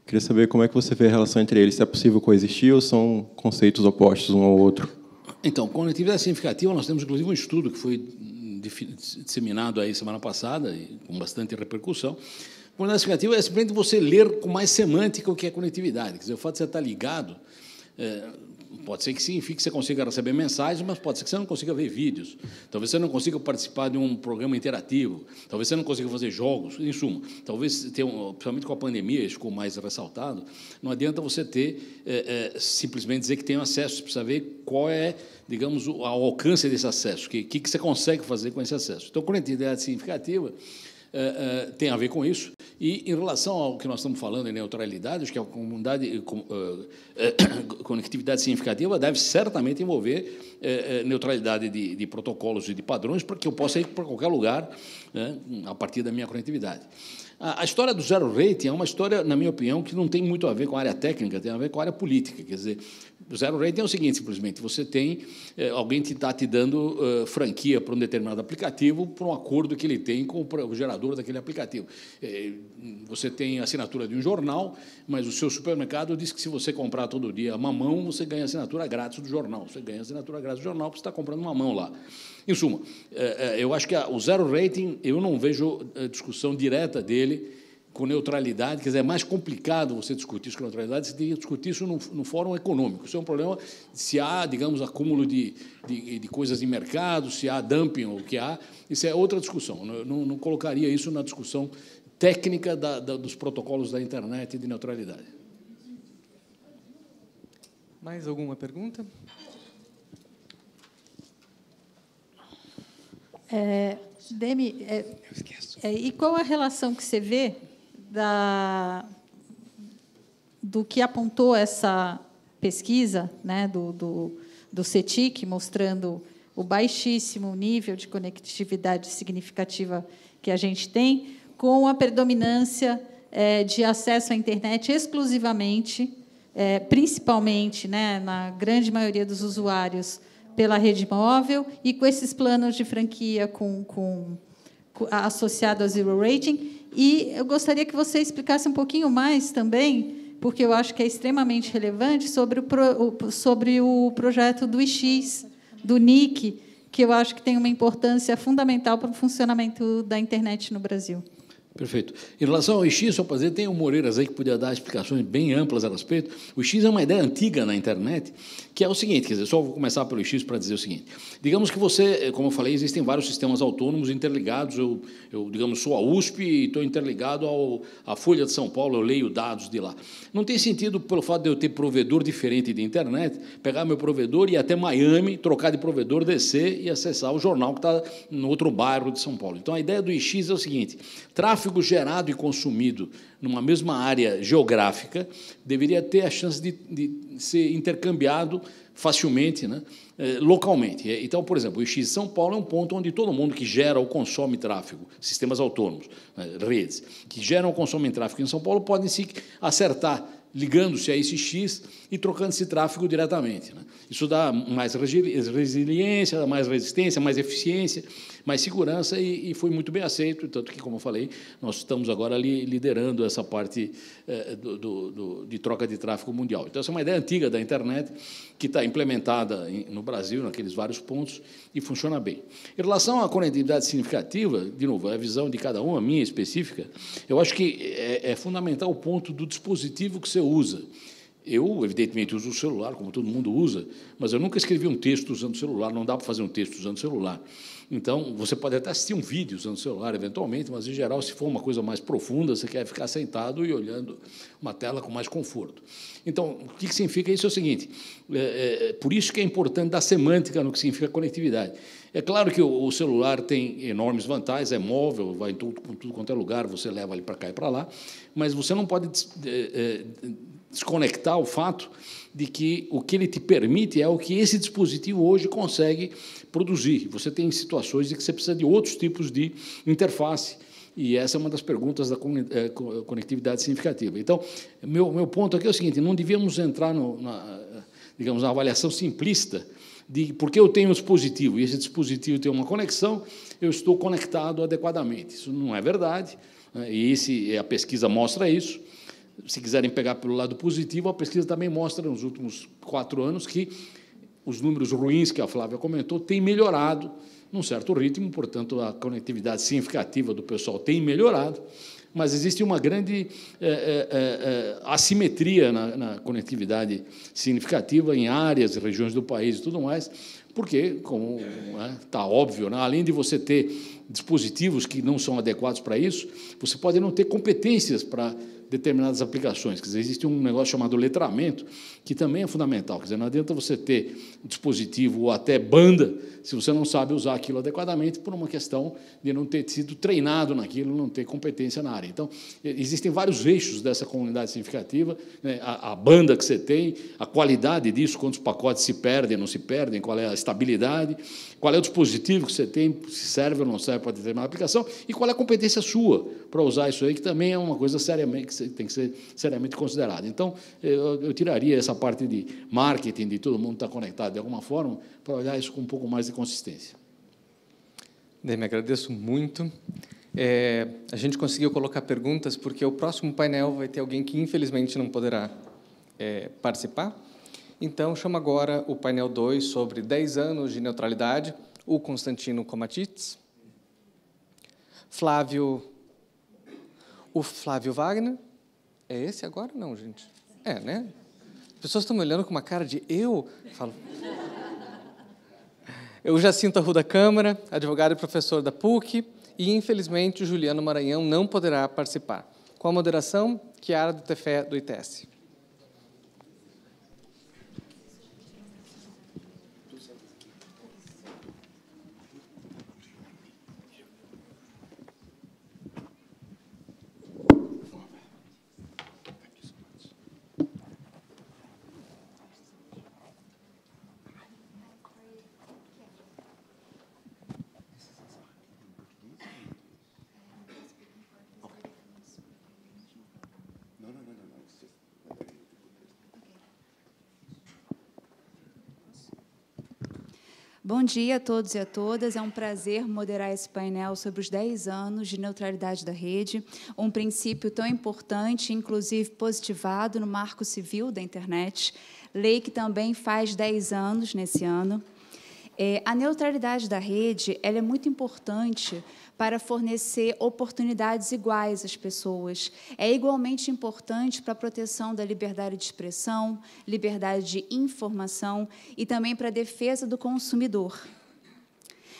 Queria saber como é que você vê a relação entre eles, se é possível coexistir ou são conceitos opostos um ao outro. Então, conectividade significativa, nós temos inclusive um estudo que foi disseminado aí semana passada, com bastante repercussão. Conectividade significativa é simplesmente você ler com mais semântica o que é conectividade. Quer dizer, o fato de você estar ligado, é, Pode ser que sim, fique você consiga receber mensagens, mas pode ser que você não consiga ver vídeos. Talvez você não consiga participar de um programa interativo. Talvez você não consiga fazer jogos. Em suma, talvez, principalmente com a pandemia, isso ficou mais ressaltado, não adianta você ter, é, é, simplesmente dizer que tem acesso. Você precisa ver qual é, digamos, o alcance desse acesso. O que, que, que você consegue fazer com esse acesso. Então, quando a entidade significativa é, tem a ver com isso, e em relação ao que nós estamos falando em neutralidade, acho que a comunidade, eh, eh, [coughs] conectividade significativa deve certamente envolver eh, neutralidade de, de protocolos e de padrões para que eu possa ir para qualquer lugar né, a partir da minha conectividade. A, história do zero rating é uma história, na minha opinião, que não tem muito a ver com a área técnica, tem a ver com a área política. Quer dizer, o zero rating é o seguinte, simplesmente, você tem é, alguém que está te dando eh, franquia para um determinado aplicativo por um acordo que ele tem com o gerador daquele aplicativo. É, você tem assinatura de um jornal, mas o seu supermercado diz que se você comprar todo dia mamão, você ganha assinatura grátis do jornal. Você ganha assinatura grátis do jornal porque você está comprando mamão lá. Em suma, é, eu acho que a, o zero rating, eu não vejo discussão direta dele com neutralidade, quer dizer, é mais complicado você discutir isso com neutralidade se discutir isso no fórum econômico. Isso é um problema se há, digamos, acúmulo de, de, de, coisas em mercado, se há dumping ou o que há, isso é outra discussão. Não, não, não colocaria isso na discussão técnica da, da, dos protocolos da internet e de neutralidade. Mais alguma pergunta? É, Demi, é, é, e qual a relação que você vê da, do que apontou essa pesquisa né, do, do, do CETIC, mostrando o baixíssimo nível de conectividade significativa que a gente tem, com a predominância é, de acesso à internet exclusivamente, é, principalmente né, na grande maioria dos usuários, pela rede móvel e com esses planos de franquia com, com, com ao Zero Rating. E eu gostaria que você explicasse um pouquinho mais também porque eu acho que é extremamente relevante, sobre o, pro, sobre o projeto do IX, do NIC, que eu acho que tem uma importância fundamental para o funcionamento da internet no Brasil. Perfeito. Em relação ao X, só para dizer, tem o Moreiras aí que podia dar explicações bem amplas a respeito. O X é uma ideia antiga na internet, que é o seguinte, quer dizer, só vou começar pelo X para dizer o seguinte. Digamos que você, eh, como eu falei, existem vários sistemas autônomos interligados. Eu, eu digamos, sou a USP e estou interligado ao, à Folha de São Paulo, eu leio dados de lá. Não tem sentido, pelo fato de eu ter provedor diferente de internet, pegar meu provedor e ir até Miami, trocar de provedor, descer e acessar o jornal que está no outro bairro de São Paulo. Então, a ideia do X é o seguinte, tráfego tráfego gerado e consumido numa mesma área geográfica deveria ter a chance de, de ser intercambiado facilmente, né, eh, localmente. Então, por exemplo, o X de São Paulo é um ponto onde todo mundo que gera ou consome tráfego, sistemas autônomos, né, redes, que geram ou consomem tráfego em São Paulo, podem se acertar ligando-se a esse X e trocando esse tráfego diretamente. Né. Isso dá mais resiliência, mais resistência, mais eficiência mais segurança e, e, foi muito bem aceito. Tanto que, como eu falei, nós estamos agora ali liderando essa parte eh, do, do, do, de troca de tráfego mundial. Então, essa é uma ideia antiga da internet que está implementada em, no Brasil, naqueles vários pontos, e funciona bem. Em relação à conectividade significativa, de novo, é a visão de cada um, a minha específica, eu acho que é, é fundamental o ponto do dispositivo que você usa. Eu, evidentemente, uso o celular, como todo mundo usa, mas eu nunca escrevi um texto usando celular, não dá para fazer um texto usando celular. Então, você pode até assistir um vídeo usando o celular, eventualmente, mas, em geral, se for uma coisa mais profunda, você quer ficar sentado e olhando uma tela com mais conforto. Então, o que significa isso é o seguinte, é, é, por isso que é importante dar semântica no que significa conectividade. É claro que o, o celular tem enormes vantagens, é móvel, vai em tudo, tudo quanto é lugar, você leva ele para cá e para lá, mas você não pode é, é, desconectar o fato de que o que ele te permite é o que esse dispositivo hoje consegue produzir. Você tem situações em que você precisa de outros tipos de interface. E essa é uma das perguntas da eh, conectividade significativa. Então, meu, meu ponto aqui é o seguinte: não devíamos entrar no, na, digamos, na avaliação simplista de porque eu tenho um dispositivo e esse dispositivo tem uma conexão, eu estou conectado adequadamente. Isso não é verdade, né? e esse, a pesquisa mostra isso. Se quiserem pegar pelo lado positivo, a pesquisa também mostra nos últimos quatro anos que os números ruins que a Flávia comentou têm melhorado num certo ritmo, portanto, a conectividade significativa do pessoal tem melhorado, mas existe uma grande é, é, é, assimetria na, na conectividade significativa em áreas e regiões do país e tudo mais, porque, como está né, óbvio, né, além de você ter dispositivos que não são adequados para isso, você pode não ter competências para determinadas aplicações. Quer dizer, existe um negócio chamado letramento, que também é fundamental. Quer dizer, não adianta você ter dispositivo ou até banda se você não sabe usar aquilo adequadamente por uma questão de não ter sido treinado naquilo, não ter competência na área. Então, existem vários eixos dessa comunidade significativa, né? a, a, banda que você tem, a qualidade disso, quantos pacotes se perdem, não se perdem, qual é a estabilidade, qual é o dispositivo que você tem, se serve ou não serve para determinada aplicação, e qual é a competência sua para usar isso aí, que também é uma coisa seriamente ser, tem que ser seriamente considerado. Então, eu, eu tiraria essa parte de marketing, de todo mundo estar tá conectado de alguma forma, para olhar isso com um pouco mais de consistência. Demi, agradeço muito. É, a gente conseguiu colocar perguntas, porque o próximo painel vai ter alguém que, infelizmente, não poderá é, participar. Então, chama agora o painel 2 sobre 10 anos de neutralidade, o Constantino Komatites, Flávio, o Flávio Wagner é esse agora? Não, gente. É, né? As pessoas estão me olhando com uma cara de eu? eu sinto a rua da Câmara, advogado e professor da PUC, e infelizmente o Juliano Maranhão não poderá participar. Com a moderação, Kiara do, Tefé do ITS. Bom dia a todos e a todas. É um prazer moderar esse painel sobre os 10 anos de neutralidade da rede, um princípio tão importante, inclusive positivado no marco civil da internet, lei que também faz 10 anos nesse ano. É, a neutralidade da rede ela é muito importante para fornecer oportunidades iguais às pessoas. É igualmente importante para a proteção da liberdade de expressão, liberdade de informação e também para a defesa do consumidor.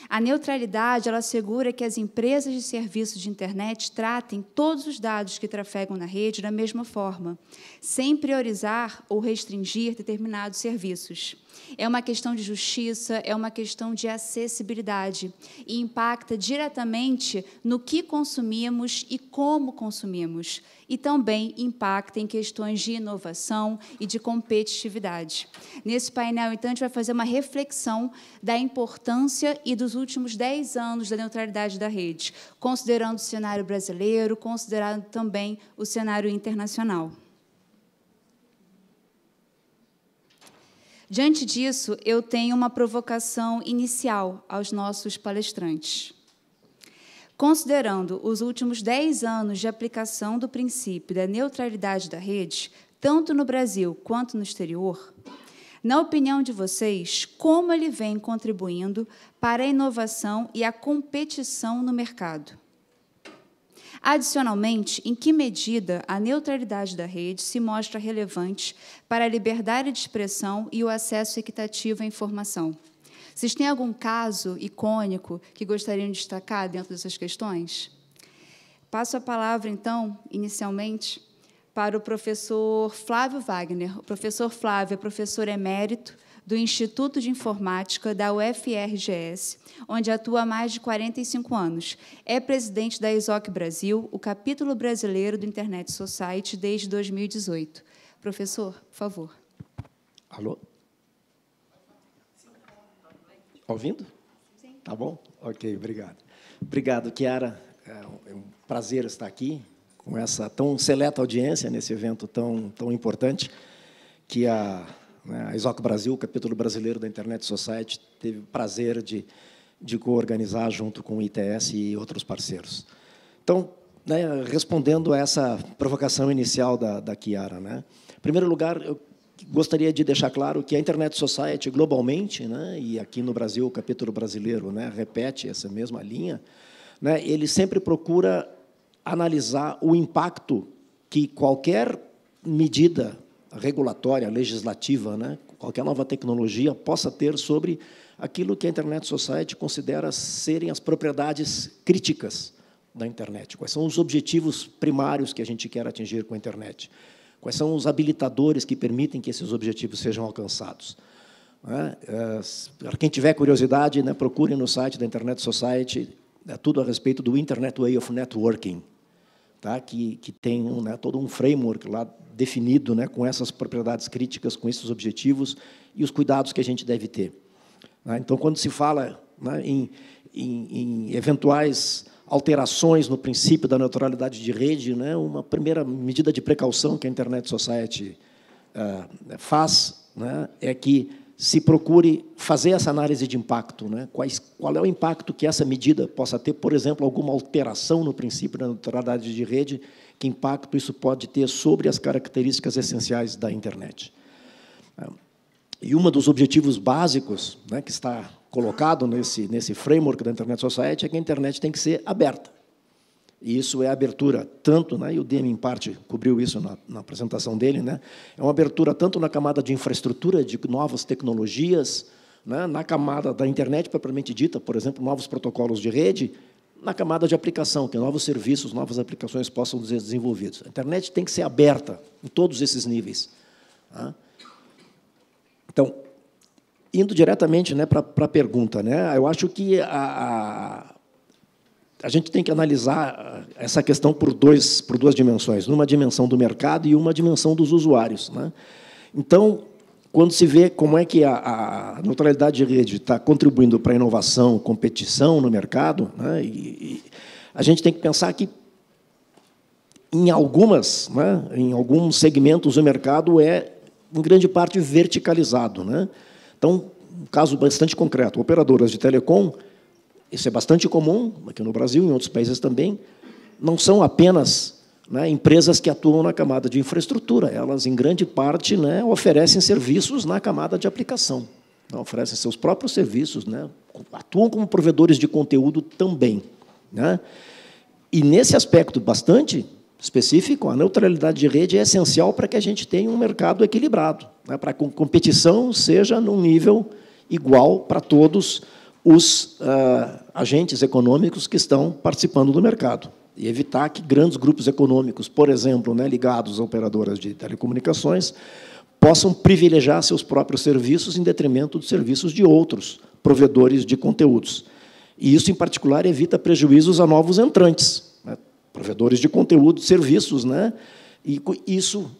A neutralidade ela assegura que as empresas de serviços de internet tratem todos os dados que trafegam na rede da mesma forma, sem priorizar ou restringir determinados serviços. É uma questão de justiça, é uma questão de acessibilidade e impacta diretamente no que consumimos e como consumimos, e também impacta em questões de inovação e de competitividade. Nesse painel, então, a gente vai fazer uma reflexão da importância e dos últimos 10 anos da neutralidade da rede, considerando o cenário brasileiro, considerando também o cenário internacional. Diante disso, eu tenho uma provocação inicial aos nossos palestrantes. Considerando os últimos 10 anos de aplicação do princípio da neutralidade da rede, tanto no Brasil quanto no exterior, na opinião de vocês, como ele vem contribuindo para a inovação e a competição no mercado? Adicionalmente, em que medida a neutralidade da rede se mostra relevante para a liberdade de expressão e o acesso equitativo à informação? Vocês têm algum caso icônico que gostariam de destacar dentro dessas questões? Passo a palavra, então, inicialmente, para o professor Flávio Wagner. O professor Flávio é professor emérito do Instituto de Informática da UFRGS, onde atua há mais de 45 anos. É presidente da ISOC Brasil, o capítulo brasileiro do Internet Society, desde 2018. Professor, por favor. Alô? Ouvindo? Sim. Tá bom? Ok, obrigado. Obrigado, Kiara. É, é um prazer estar aqui com essa tão seleta audiência nesse evento tão, tão importante que a né? A Isoc Brasil, o capítulo brasileiro da Internet Society, teve o prazer de, de co-organizar junto com o ITS e outros parceiros. Então, né, respondendo a essa provocação inicial da, da Kiara, né, em primeiro lugar, eu gostaria de deixar claro que a Internet Society, globalmente, né, e aqui no Brasil, o capítulo brasileiro né, repete essa mesma linha, né, ele sempre procura analisar o impacto que qualquer medida regulatória, legislativa, né, qualquer nova tecnologia possa ter sobre aquilo que a Internet Society considera serem as propriedades críticas da internet. Quais são os objetivos primários que a gente quer atingir com a internet? Quais são os habilitadores que permitem que esses objetivos sejam alcançados? Para né? eh, quem tiver curiosidade, né, procure no site da Internet Society é tudo a respeito do Internet Way of Networking, tá? que, que tem um, né, todo um framework lá definido né, com essas propriedades críticas, com esses objetivos e os cuidados que a gente deve ter. Né? Então, quando se fala né, em, em, em, eventuais alterações no princípio da neutralidade de rede, né, uma primeira medida de precaução que a Internet Society uh, faz né, é que se procure fazer essa análise de impacto. Né? Quais, qual é o impacto que essa medida possa ter, por exemplo, alguma alteração no princípio da neutralidade de rede, que impacto isso pode ter sobre as características essenciais da internet. E um dos objetivos básicos né, que está colocado nesse, nesse framework da Internet Society é que a internet tem que ser aberta. E isso é abertura tanto, né, e o DM em parte, cobriu isso na, na, apresentação dele, né, é uma abertura tanto na camada de infraestrutura, de novas tecnologias, né, na camada da internet propriamente dita, por exemplo, novos protocolos de rede, na camada de aplicação, que novos serviços, novas aplicações possam ser desenvolvidos. A internet tem que ser aberta em todos esses níveis. Né. Então, indo diretamente né, para a pergunta, né, eu acho que a, a a gente tem que analisar ah, essa questão por, dois, por duas dimensões, numa dimensão do mercado e uma dimensão dos usuários. Né? Então, quando se vê como é que a, a neutralidade de rede está contribuindo para a inovação, competição no mercado, né? e, e a gente tem que pensar que em algumas, né? em alguns segmentos o mercado é em grande parte verticalizado, né? Então, um caso bastante concreto, operadoras de telecom isso é bastante comum aqui no Brasil, e em outros países também, não são apenas né, empresas que atuam na camada de infraestrutura, elas, em grande parte, né, oferecem serviços na camada de aplicação. Então, oferecem seus próprios serviços, né, atuam como provedores de conteúdo também. Né. E, nesse aspecto bastante específico, a neutralidade de rede é essencial para que a gente tenha um mercado equilibrado, né, para que a competição seja num nível igual para todos os uh, agentes econômicos que estão participando do mercado e evitar que grandes grupos econômicos, por exemplo, né, ligados a operadoras de telecomunicações, possam privilegiar seus próprios serviços em detrimento dos serviços de outros provedores de conteúdos. E isso, em particular, evita prejuízos a novos entrantes, né, provedores de conteúdo, serviços, né, e isso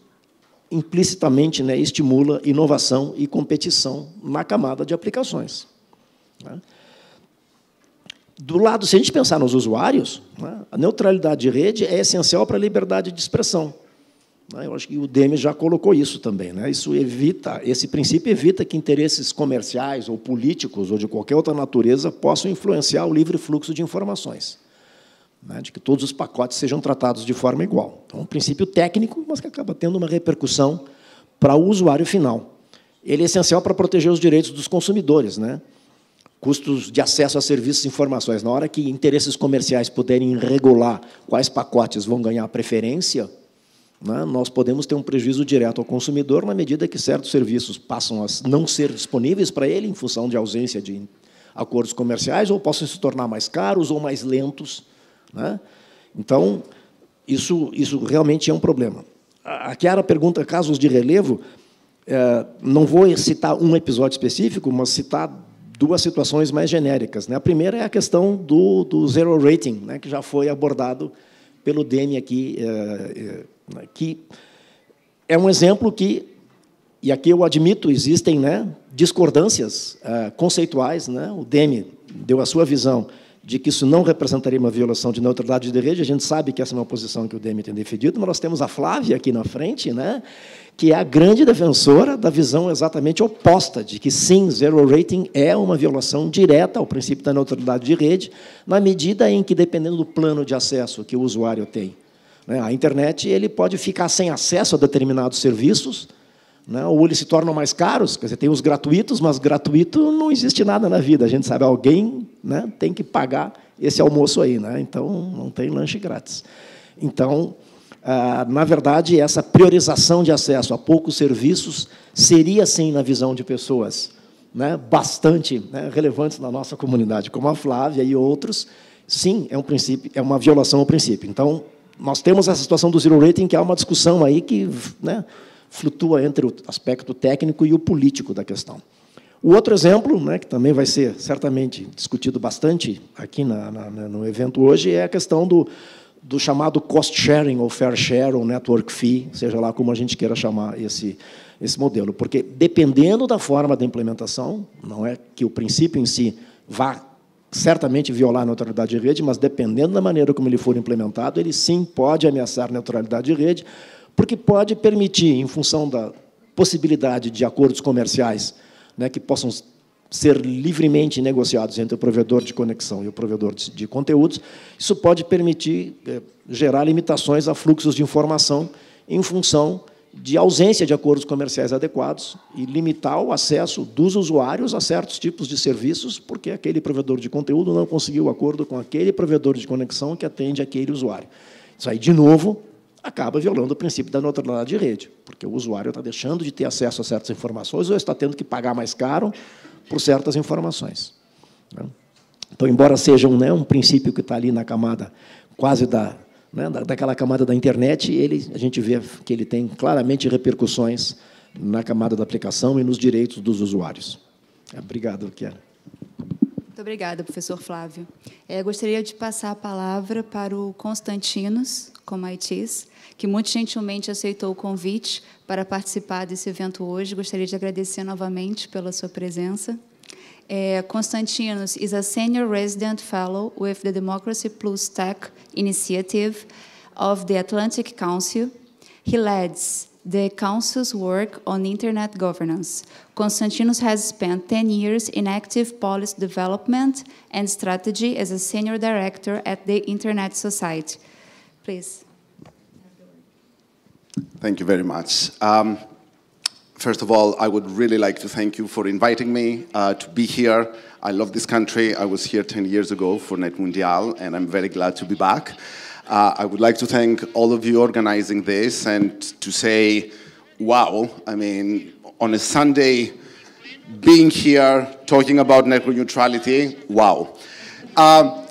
implicitamente né, estimula inovação e competição na camada de aplicações. Né do lado, se a gente pensar nos usuários, né, a neutralidade de rede é essencial para a liberdade de expressão. Né, eu acho que o Demi já colocou isso também. Né? Isso evita, esse princípio evita que interesses comerciais ou políticos ou de qualquer outra natureza possam influenciar o livre fluxo de informações, né? de que todos os pacotes sejam tratados de forma igual. Então, é um princípio técnico, mas que acaba tendo uma repercussão para o usuário final. Ele é essencial para proteger os direitos dos consumidores, né? custos de acesso a serviços e informações. Na hora que interesses comerciais puderem regular quais pacotes vão ganhar preferência, né, nós podemos ter um prejuízo direto ao consumidor na medida que certos serviços passam a não ser disponíveis para ele em função de ausência de acordos comerciais ou possam se tornar mais caros ou mais lentos. Né? Então, isso, isso realmente é um problema. A Chiara pergunta casos de relevo. É, não vou citar um episódio específico, mas citar duas situações mais genéricas. Né? A primeira é a questão do, do zero rating, né? que já foi abordado pelo Dene aqui, é, é, que é um exemplo que, e aqui eu admito, existem né, discordâncias é, conceituais. Né? O Dene deu a sua visão de que isso não representaria uma violação de neutralidade de rede. A gente sabe que essa é uma posição que o Demi tem defendido, mas nós temos a Flávia aqui na frente, né, que é a grande defensora da visão exatamente oposta, de que, sim, zero rating é uma violação direta ao princípio da neutralidade de rede, na medida em que, dependendo do plano de acesso que o usuário tem, à né, a internet ele pode ficar sem acesso a determinados serviços, né? Ou eles se tornam mais caros, quer dizer, tem os gratuitos, mas gratuito não existe nada na vida. A gente sabe, alguém né, tem que pagar esse almoço aí, né? então não tem lanche grátis. Então, ah, na verdade, essa priorização de acesso a poucos serviços seria, sim, na visão de pessoas né, bastante né, relevantes na nossa comunidade, como a Flávia e outros, sim, é um princípio, é uma violação ao princípio. Então, nós temos essa situação do zero rating, que há é uma discussão aí que né, flutua entre o aspecto técnico e o político da questão. O outro exemplo, né, que também vai ser certamente discutido bastante aqui na, na, no evento hoje, é a questão do, do chamado cost sharing, ou fair share, ou network fee, seja lá como a gente queira chamar esse, esse modelo. Porque, dependendo da forma da implementação, não é que o princípio em si vá certamente violar a neutralidade de rede, mas dependendo da maneira como ele for implementado, ele sim pode ameaçar a neutralidade de rede, porque pode permitir, em função da possibilidade de acordos comerciais né, que possam ser livremente negociados entre o provedor de conexão e o provedor de, de conteúdos, isso pode permitir é, gerar limitações a fluxos de informação em função de ausência de acordos comerciais adequados e limitar o acesso dos usuários a certos tipos de serviços, porque aquele provedor de conteúdo não conseguiu acordo com aquele provedor de conexão que atende aquele usuário. Isso aí, de novo, acaba violando o princípio da neutralidade de rede, porque o usuário está deixando de ter acesso a certas informações ou está tendo que pagar mais caro por certas informações. Né? Então, embora seja um, né, um princípio que está ali na camada quase da, né, daquela camada da internet, ele, a gente vê que ele tem claramente repercussões na camada da aplicação e nos direitos dos usuários. É, obrigado, Kiara. Muito obrigada, professor Flávio. É, gostaria de passar a palavra para o Constantinos, como a que muito gentilmente aceitou o convite para participar desse evento hoje. Gostaria de agradecer novamente pela sua presença. É, is a senior resident fellow with the Democracy Plus Tech Initiative of the Atlantic Council. He leads the Council's work on Internet governance. Constantinos has spent 10 years in active policy development and strategy as a senior director at the Internet Society. please. Thank you very much. Um, first of all, I would really like to thank you for inviting me uh, to be here. I love this country. I was here 10 years ago for Net Mundial, and I'm very glad to be back. Uh, I would like to thank all of you organizing this and to say, wow, I mean, on a Sunday, being here, talking about network neutrality, wow. Um,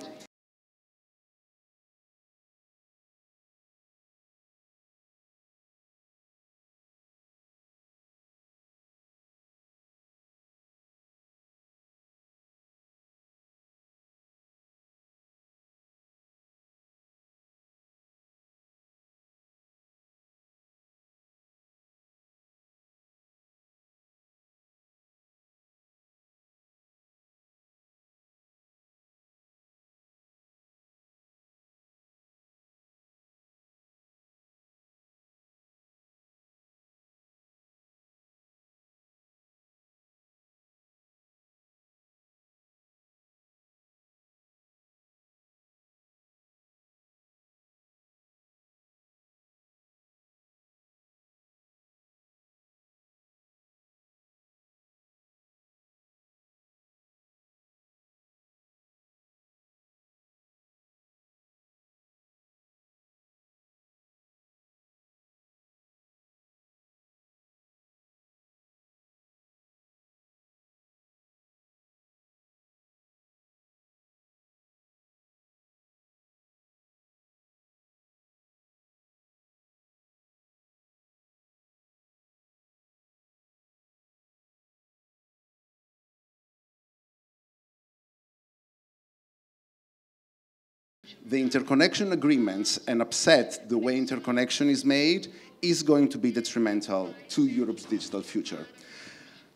the interconnection agreements and upset the way interconnection is made is going to be detrimental to Europe's digital future.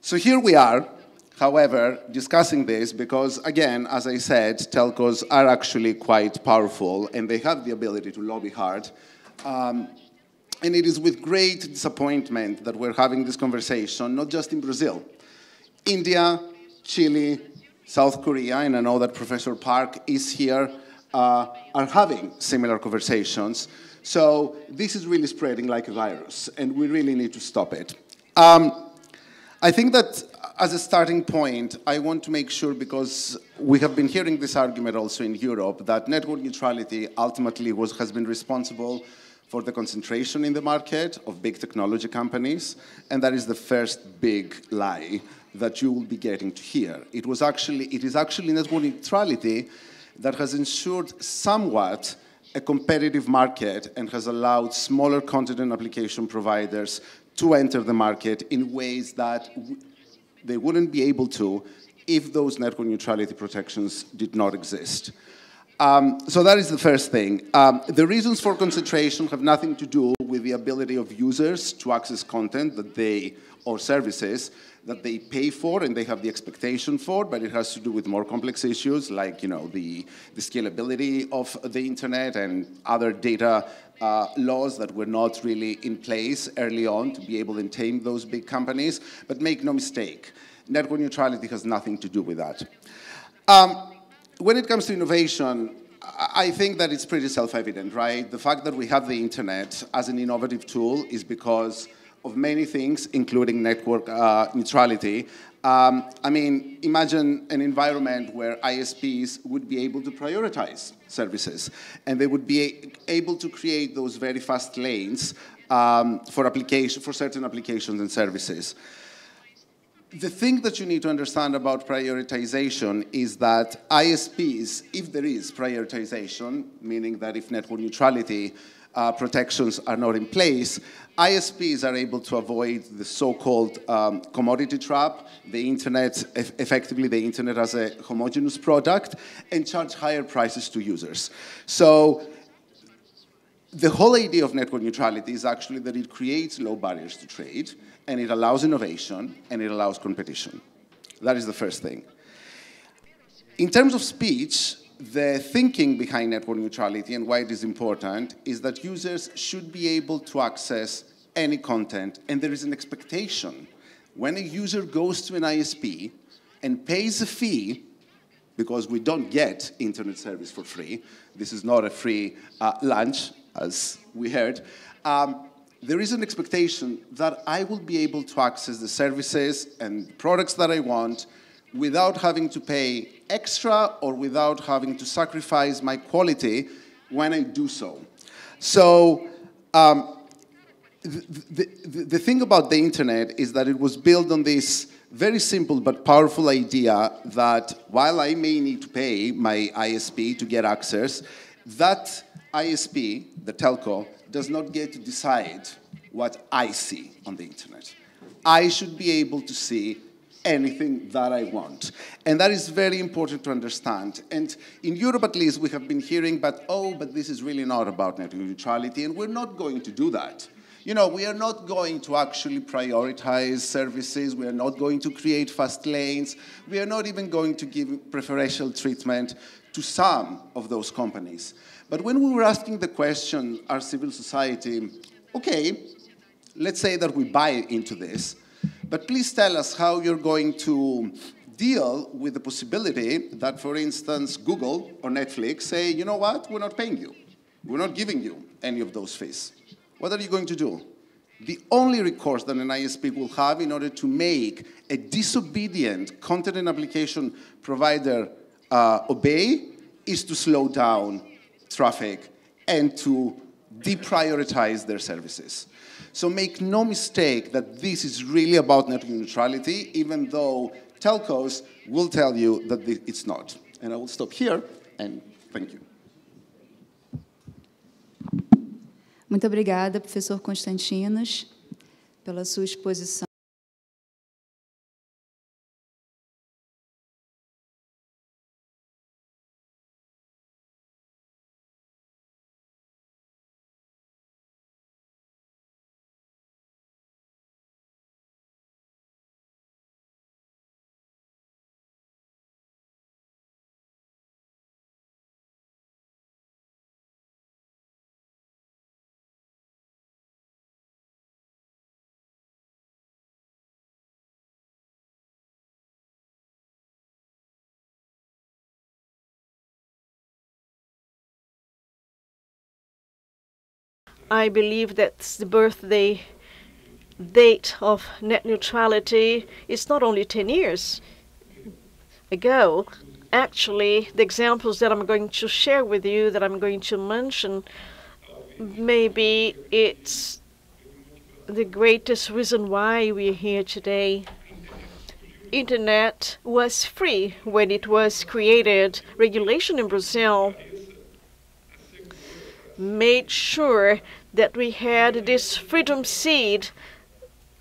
So here we are, however, discussing this because, again, as I said, telcos are actually quite powerful and they have the ability to lobby hard. Um, and it is with great disappointment that we're having this conversation, not just in Brazil. India, Chile, South Korea, and I know that Professor Park is here uh, are having similar conversations. So this is really spreading like a virus, and we really need to stop it. Um, I think that uh, as a starting point, I want to make sure, because we have been hearing this argument also in Europe, that network neutrality ultimately was, has been responsible for the concentration in the market of big technology companies, and that is the first big lie that you will be getting to hear. It was actually, it is actually network neutrality that has ensured somewhat a competitive market and has allowed smaller content and application providers to enter the market in ways that they wouldn't be able to if those network neutrality protections did not exist. Um, so that is the first thing. Um, the reasons for concentration have nothing to do with the ability of users to access content that they or services, that they pay for and they have the expectation for, but it has to do with more complex issues like you know the, the scalability of the internet and other data uh, laws that were not really in place early on to be able to tame those big companies. But make no mistake, network neutrality has nothing to do with that. Um, when it comes to innovation, I think that it's pretty self-evident, right? The fact that we have the internet as an innovative tool is because of many things, including network uh, neutrality. Um, I mean, imagine an environment where ISPs would be able to prioritize services, and they would be able to create those very fast lanes um, for application for certain applications and services. The thing that you need to understand about prioritization is that ISPs, if there is prioritization, meaning that if network neutrality uh, protections are not in place, ISPs are able to avoid the so-called um, commodity trap, the internet, effectively the internet as a homogeneous product, and charge higher prices to users. So the whole idea of network neutrality is actually that it creates low barriers to trade, and it allows innovation, and it allows competition. That is the first thing. In terms of speech, the thinking behind network neutrality and why it is important is that users should be able to access any content, and there is an expectation. When a user goes to an ISP and pays a fee, because we don't get internet service for free, this is not a free uh, lunch, as we heard, um, there is an expectation that I will be able to access the services and products that I want without having to pay extra or without having to sacrifice my quality when I do so. So um, the, the, the thing about the internet is that it was built on this very simple but powerful idea that while I may need to pay my ISP to get access, that ISP, the telco, does not get to decide what I see on the internet. I should be able to see anything that I want. And that is very important to understand. And in Europe, at least, we have been hearing, but oh, but this is really not about net neutrality, and we're not going to do that. You know, we are not going to actually prioritize services. We are not going to create fast lanes. We are not even going to give preferential treatment to some of those companies. But when we were asking the question, our civil society, okay, let's say that we buy into this, but please tell us how you're going to deal with the possibility that, for instance, Google or Netflix say, you know what, we're not paying you. We're not giving you any of those fees. What are you going to do? The only recourse that an ISP will have in order to make a disobedient content and application provider uh, obey is to slow down traffic and to deprioritize their services. So make no mistake that this is really about network neutrality, even though telcos will tell you that it's not. And I will stop here, and thank you. Muito obrigada, professor Constantinos, pela sua exposição. I believe that's the birthday date of net neutrality is not only 10 years ago. Actually, the examples that I'm going to share with you, that I'm going to mention, maybe it's the greatest reason why we're here today. Internet was free when it was created. Regulation in Brazil made sure that we had this freedom seed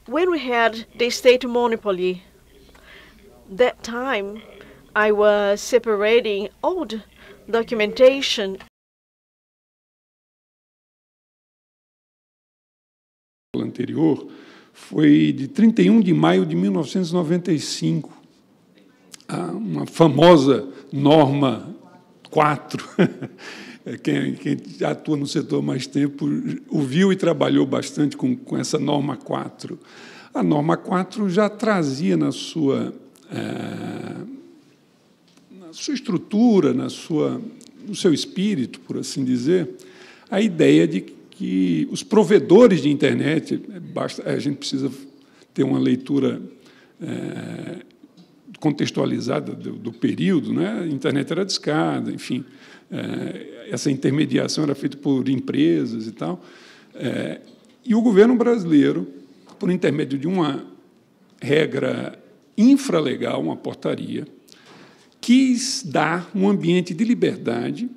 when we had the state monopoly. That time, I was separating old documentation anterior foi de 31 de maio de 1995, ah, uma famosa norma 4 [laughs] É, quem, quem atua no setor há mais tempo ouviu e trabalhou bastante com, com essa norma 4. A norma 4 já trazia na sua, é, na sua estrutura, na sua, no seu espírito, por assim dizer, a ideia de que os provedores de internet, é, basta, a gente precisa ter uma leitura é, contextualizada do, do, período, né? a internet era discada, enfim, é, essa intermediação era feita por empresas e tal. É, e o governo brasileiro, por intermédio de uma regra infralegal, uma portaria, quis dar um ambiente de liberdade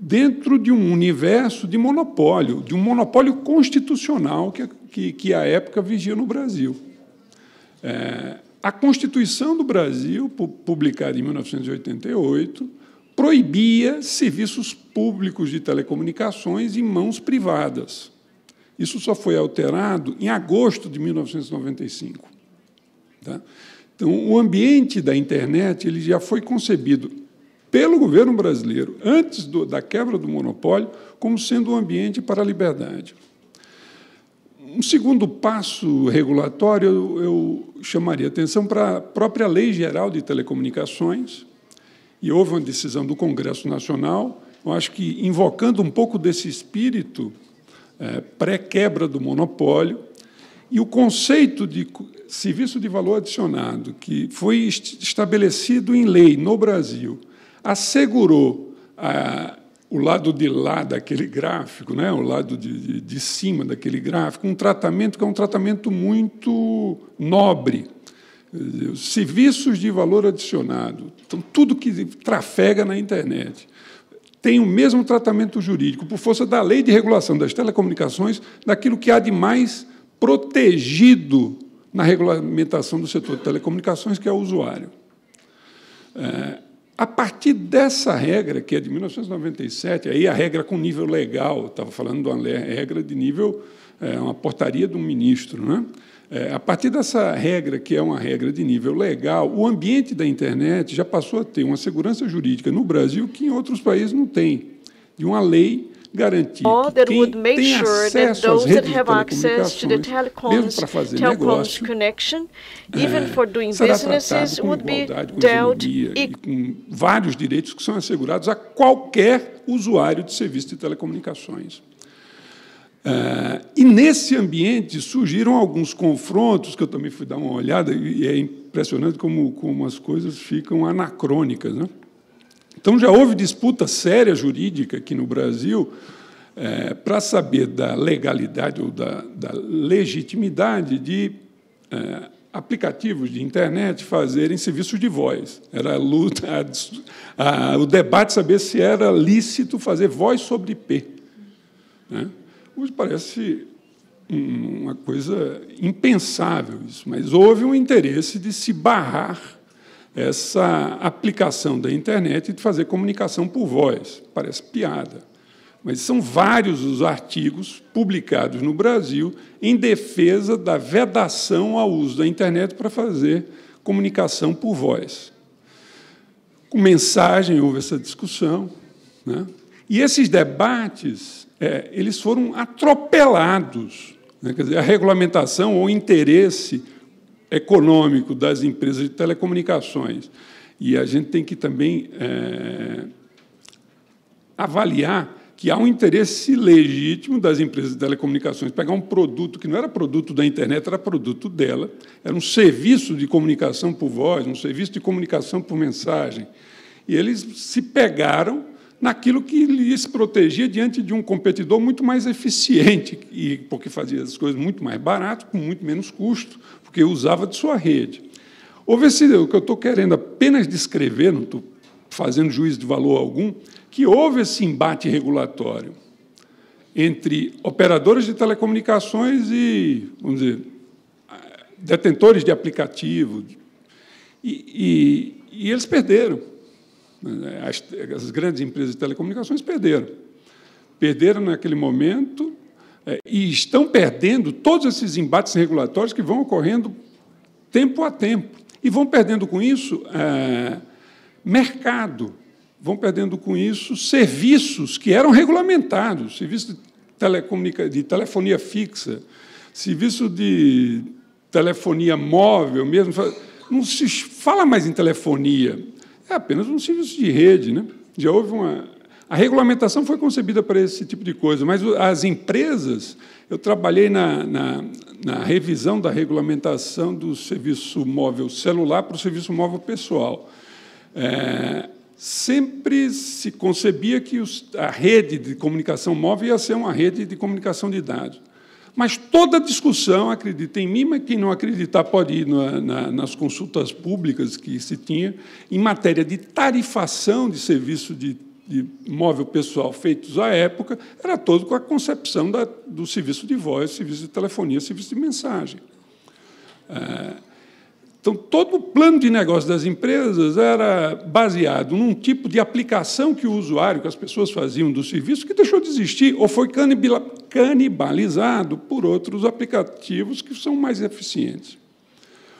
dentro de um universo de monopólio, de um monopólio constitucional que, que, que à época vigia no Brasil. É, a Constituição do Brasil, publicada em 1988, proibia serviços públicos de telecomunicações em mãos privadas. Isso só foi alterado em agosto de 1995. Tá? Então, o ambiente da internet ele já foi concebido pelo governo brasileiro, antes do, da quebra do monopólio, como sendo um ambiente para a liberdade. Um segundo passo regulatório, eu, eu chamaria atenção para a própria Lei Geral de Telecomunicações, e houve uma decisão do Congresso Nacional, eu acho que invocando um pouco desse espírito é, pré-quebra do monopólio, e o conceito de serviço de valor adicionado, que foi estabelecido em lei no Brasil, assegurou a, o lado de lá daquele gráfico, né, o lado de, de, de cima daquele gráfico, um tratamento que é um tratamento muito nobre, dizer, serviços de valor adicionado, então, tudo que trafega na internet, tem o mesmo tratamento jurídico, por força da lei de regulação das telecomunicações, daquilo que há de mais protegido na regulamentação do setor de telecomunicações, que é o usuário. É, a partir dessa regra, que é de 1997, aí a regra com nível legal, estava falando de uma regra de nível, é, uma portaria de um ministro, né? É, a partir dessa regra, que é uma regra de nível legal, o ambiente da internet já passou a ter uma segurança jurídica no Brasil que em outros países não tem, de uma lei garantir que quem tem acesso às redes de telecomunicações, mesmo para fazer negócio, é, será tratado com igualdade, com isonomia, e com vários direitos que são assegurados a qualquer usuário de serviço de telecomunicações. Uh, e nesse ambiente surgiram alguns confrontos, que eu também fui dar uma olhada, e é impressionante como, como as coisas ficam anacrônicas. Né? Então já houve disputa séria jurídica aqui no Brasil uh, para saber da legalidade ou da, da legitimidade de uh, aplicativos de internet fazerem serviços de voz. Era a luta, a, a, o debate saber se era lícito fazer voz sobre IP. Né? Hoje parece uma coisa impensável isso, mas houve um interesse de se barrar essa aplicação da internet e de fazer comunicação por voz. Parece piada. Mas são vários os artigos publicados no Brasil em defesa da vedação ao uso da internet para fazer comunicação por voz. Com mensagem houve essa discussão. Né? E esses debates é, eles foram atropelados. Né? Quer dizer, a regulamentação ou interesse econômico das empresas de telecomunicações. E a gente tem que também é, avaliar que há um interesse legítimo das empresas de telecomunicações pegar um produto que não era produto da internet, era produto dela, era um serviço de comunicação por voz, um serviço de comunicação por mensagem. E eles se pegaram naquilo que lhes protegia diante de um competidor muito mais eficiente, e porque fazia as coisas muito mais barato, com muito menos custo, porque usava de sua rede. Houve esse, o que eu estou querendo apenas descrever, não estou fazendo juízo de valor algum, que houve esse embate regulatório entre operadores de telecomunicações e, vamos dizer, detentores de aplicativo. E, e, e eles perderam. As, as grandes empresas de telecomunicações perderam. Perderam naquele momento é, e estão perdendo todos esses embates regulatórios que vão ocorrendo tempo a tempo. E vão perdendo com isso é, mercado, vão perdendo com isso serviços que eram regulamentados serviço de, telecomunica de telefonia fixa, serviço de telefonia móvel mesmo. Não se fala mais em telefonia, é apenas um serviço de rede, né? Já houve uma. A regulamentação foi concebida para esse tipo de coisa, mas as empresas. Eu trabalhei na, na, na revisão da regulamentação do serviço móvel celular para o serviço móvel pessoal. É, sempre se concebia que os, a rede de comunicação móvel ia ser uma rede de comunicação de dados. Mas toda discussão, acredita em mim, mas quem não acreditar pode ir na, na, nas consultas públicas que se tinha, em matéria de tarifação de serviço de, de móvel pessoal feitos à época, era todo com a concepção da, do serviço de voz, serviço de telefonia, serviço de mensagem. É, então, todo o plano de negócio das empresas era baseado num tipo de aplicação que o usuário, que as pessoas faziam do serviço, que deixou de existir ou foi canibalizado por outros aplicativos que são mais eficientes.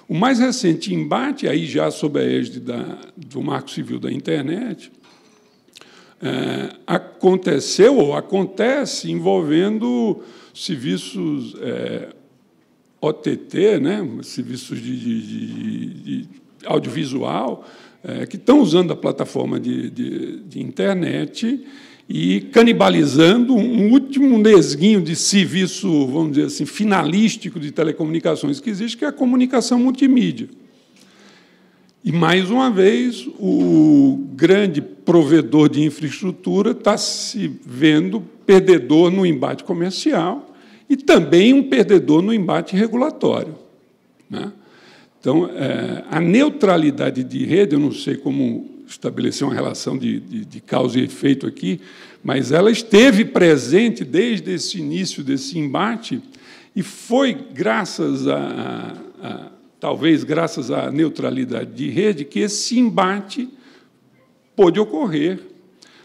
O mais recente embate, aí já sob a égide da, do Marco Civil da Internet, é, aconteceu ou acontece envolvendo serviços. É, OTT, né, serviços de, de, de audiovisual, é, que estão usando a plataforma de, de internet e canibalizando um último nesguinho de serviço, vamos dizer assim, finalístico de telecomunicações que existe, que é a comunicação multimídia. E, mais uma vez, o grande provedor de infraestrutura está se vendo perdedor no embate comercial e também um perdedor no embate regulatório. Né? Então, é, a neutralidade de rede, eu não sei como estabelecer uma relação de, de, de causa e efeito aqui, mas ela esteve presente desde esse início desse embate e foi graças a, a, a talvez graças à neutralidade de rede que esse embate pôde ocorrer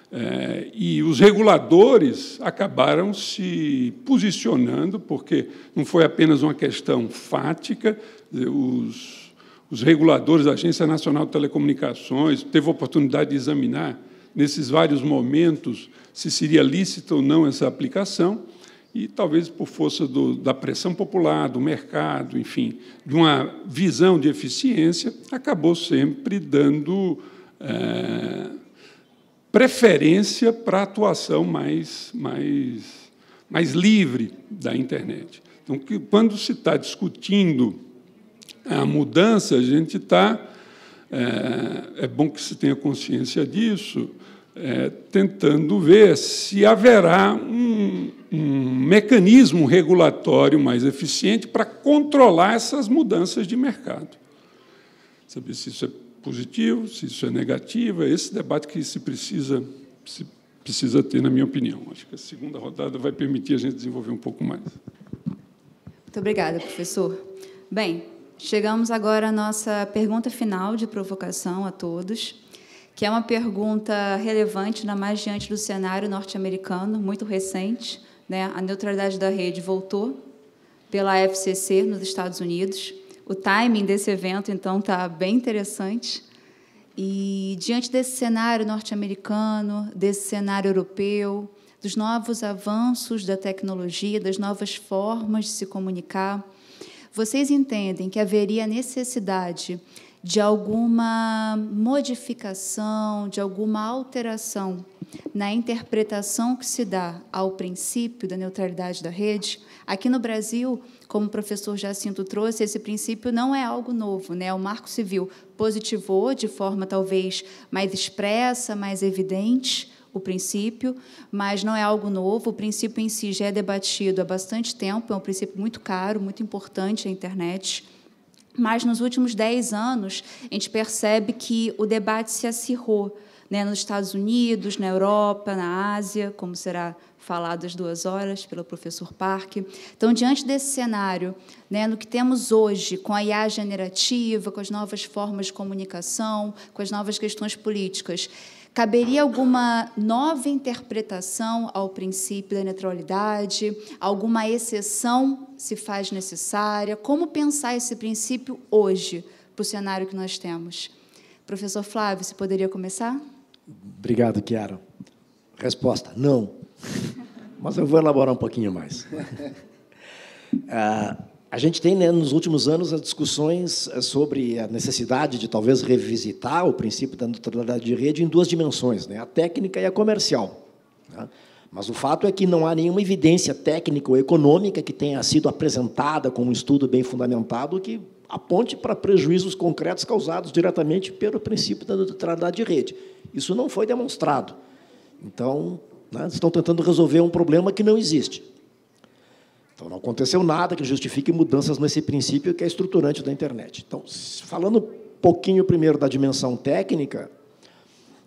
é, e os reguladores acabaram se posicionando, porque não foi apenas uma questão fática, os, os reguladores da Agência Nacional de Telecomunicações teve a oportunidade de examinar, nesses vários momentos, se seria lícita ou não essa aplicação, e talvez por força do, da pressão popular, do mercado, enfim, de uma visão de eficiência, acabou sempre dando. É, preferência para a atuação mais, mais, mais livre da internet. Então, que, quando se está discutindo eh, a mudança, a gente está. É, é, bom que se tenha consciência disso, é, tentando ver se haverá um, um mecanismo regulatório mais eficiente para controlar essas mudanças de mercado. Saber se isso é positivo, se isso é negativo, é esse debate que se precisa, se precisa ter, na minha opinião. Acho que a segunda rodada vai permitir a gente desenvolver um pouco mais. Muito obrigada, professor. Bem, chegamos agora à nossa pergunta final de provocação a todos, que é uma pergunta relevante na mais diante do cenário norte-americano, muito recente. Né? A neutralidade da rede voltou pela FCC nos Estados Unidos. O timing desse evento, então, está bem interessante. E diante desse cenário norte-americano, desse cenário europeu, dos novos avanços da tecnologia, das novas formas de se comunicar, vocês entendem que haveria necessidade de alguma modificação, de alguma alteração na interpretação que se dá ao princípio da neutralidade da rede? Aqui no Brasil, como o professor Jacinto trouxe, esse princípio não é algo novo. Né? O Marco Civil positivou de forma talvez mais expressa, mais evidente, o princípio, mas não é algo novo. O princípio em si já é debatido há bastante tempo, é um princípio muito caro, muito importante na internet. Mas nos últimos dez anos, a gente percebe que o debate se acirrou né, nos Estados Unidos, na Europa, na Ásia, como será faladas duas horas pelo professor Park. Então, diante desse cenário, né, no que temos hoje, com a IA generativa, com as novas formas de comunicação, com as novas questões políticas, caberia alguma nova interpretação ao princípio da neutralidade? Alguma exceção se faz necessária? Como pensar esse princípio hoje, para o cenário que nós temos? Professor Flávio, você poderia começar? Obrigado, Chiara. Resposta: não mas eu vou elaborar um pouquinho mais. [laughs] ah, a gente tem, né, nos últimos anos, as discussões eh, sobre a necessidade de talvez revisitar o princípio da neutralidade de rede em duas dimensões, né, a técnica e a comercial. Né? Mas o fato é que não há nenhuma evidência técnica ou econômica que tenha sido apresentada como um estudo bem fundamentado que aponte para prejuízos concretos causados diretamente pelo princípio da neutralidade de rede. Isso não foi demonstrado. Então, né? Estão tentando resolver um problema que não existe. Então, não aconteceu nada que justifique mudanças nesse princípio que é estruturante da internet. Então, falando um pouquinho primeiro da dimensão técnica,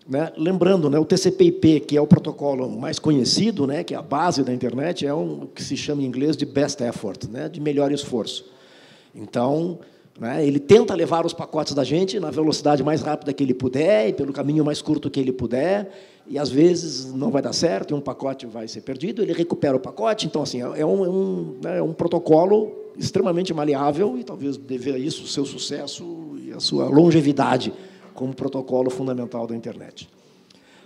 né? lembrando, né, o TCP/IP, que é o protocolo mais conhecido, né, que é a base da internet, é um, o que se chama em inglês de best effort, né, de melhor esforço. Então, né, ele tenta levar os pacotes da gente na velocidade mais rápida que ele puder e pelo caminho mais curto que ele puder e às vezes não vai dar certo, e um pacote vai ser perdido, ele recupera o pacote. Então, assim, é um, é um, né, é um protocolo extremamente maleável e talvez dever a isso o seu sucesso e a sua longevidade como protocolo fundamental da internet.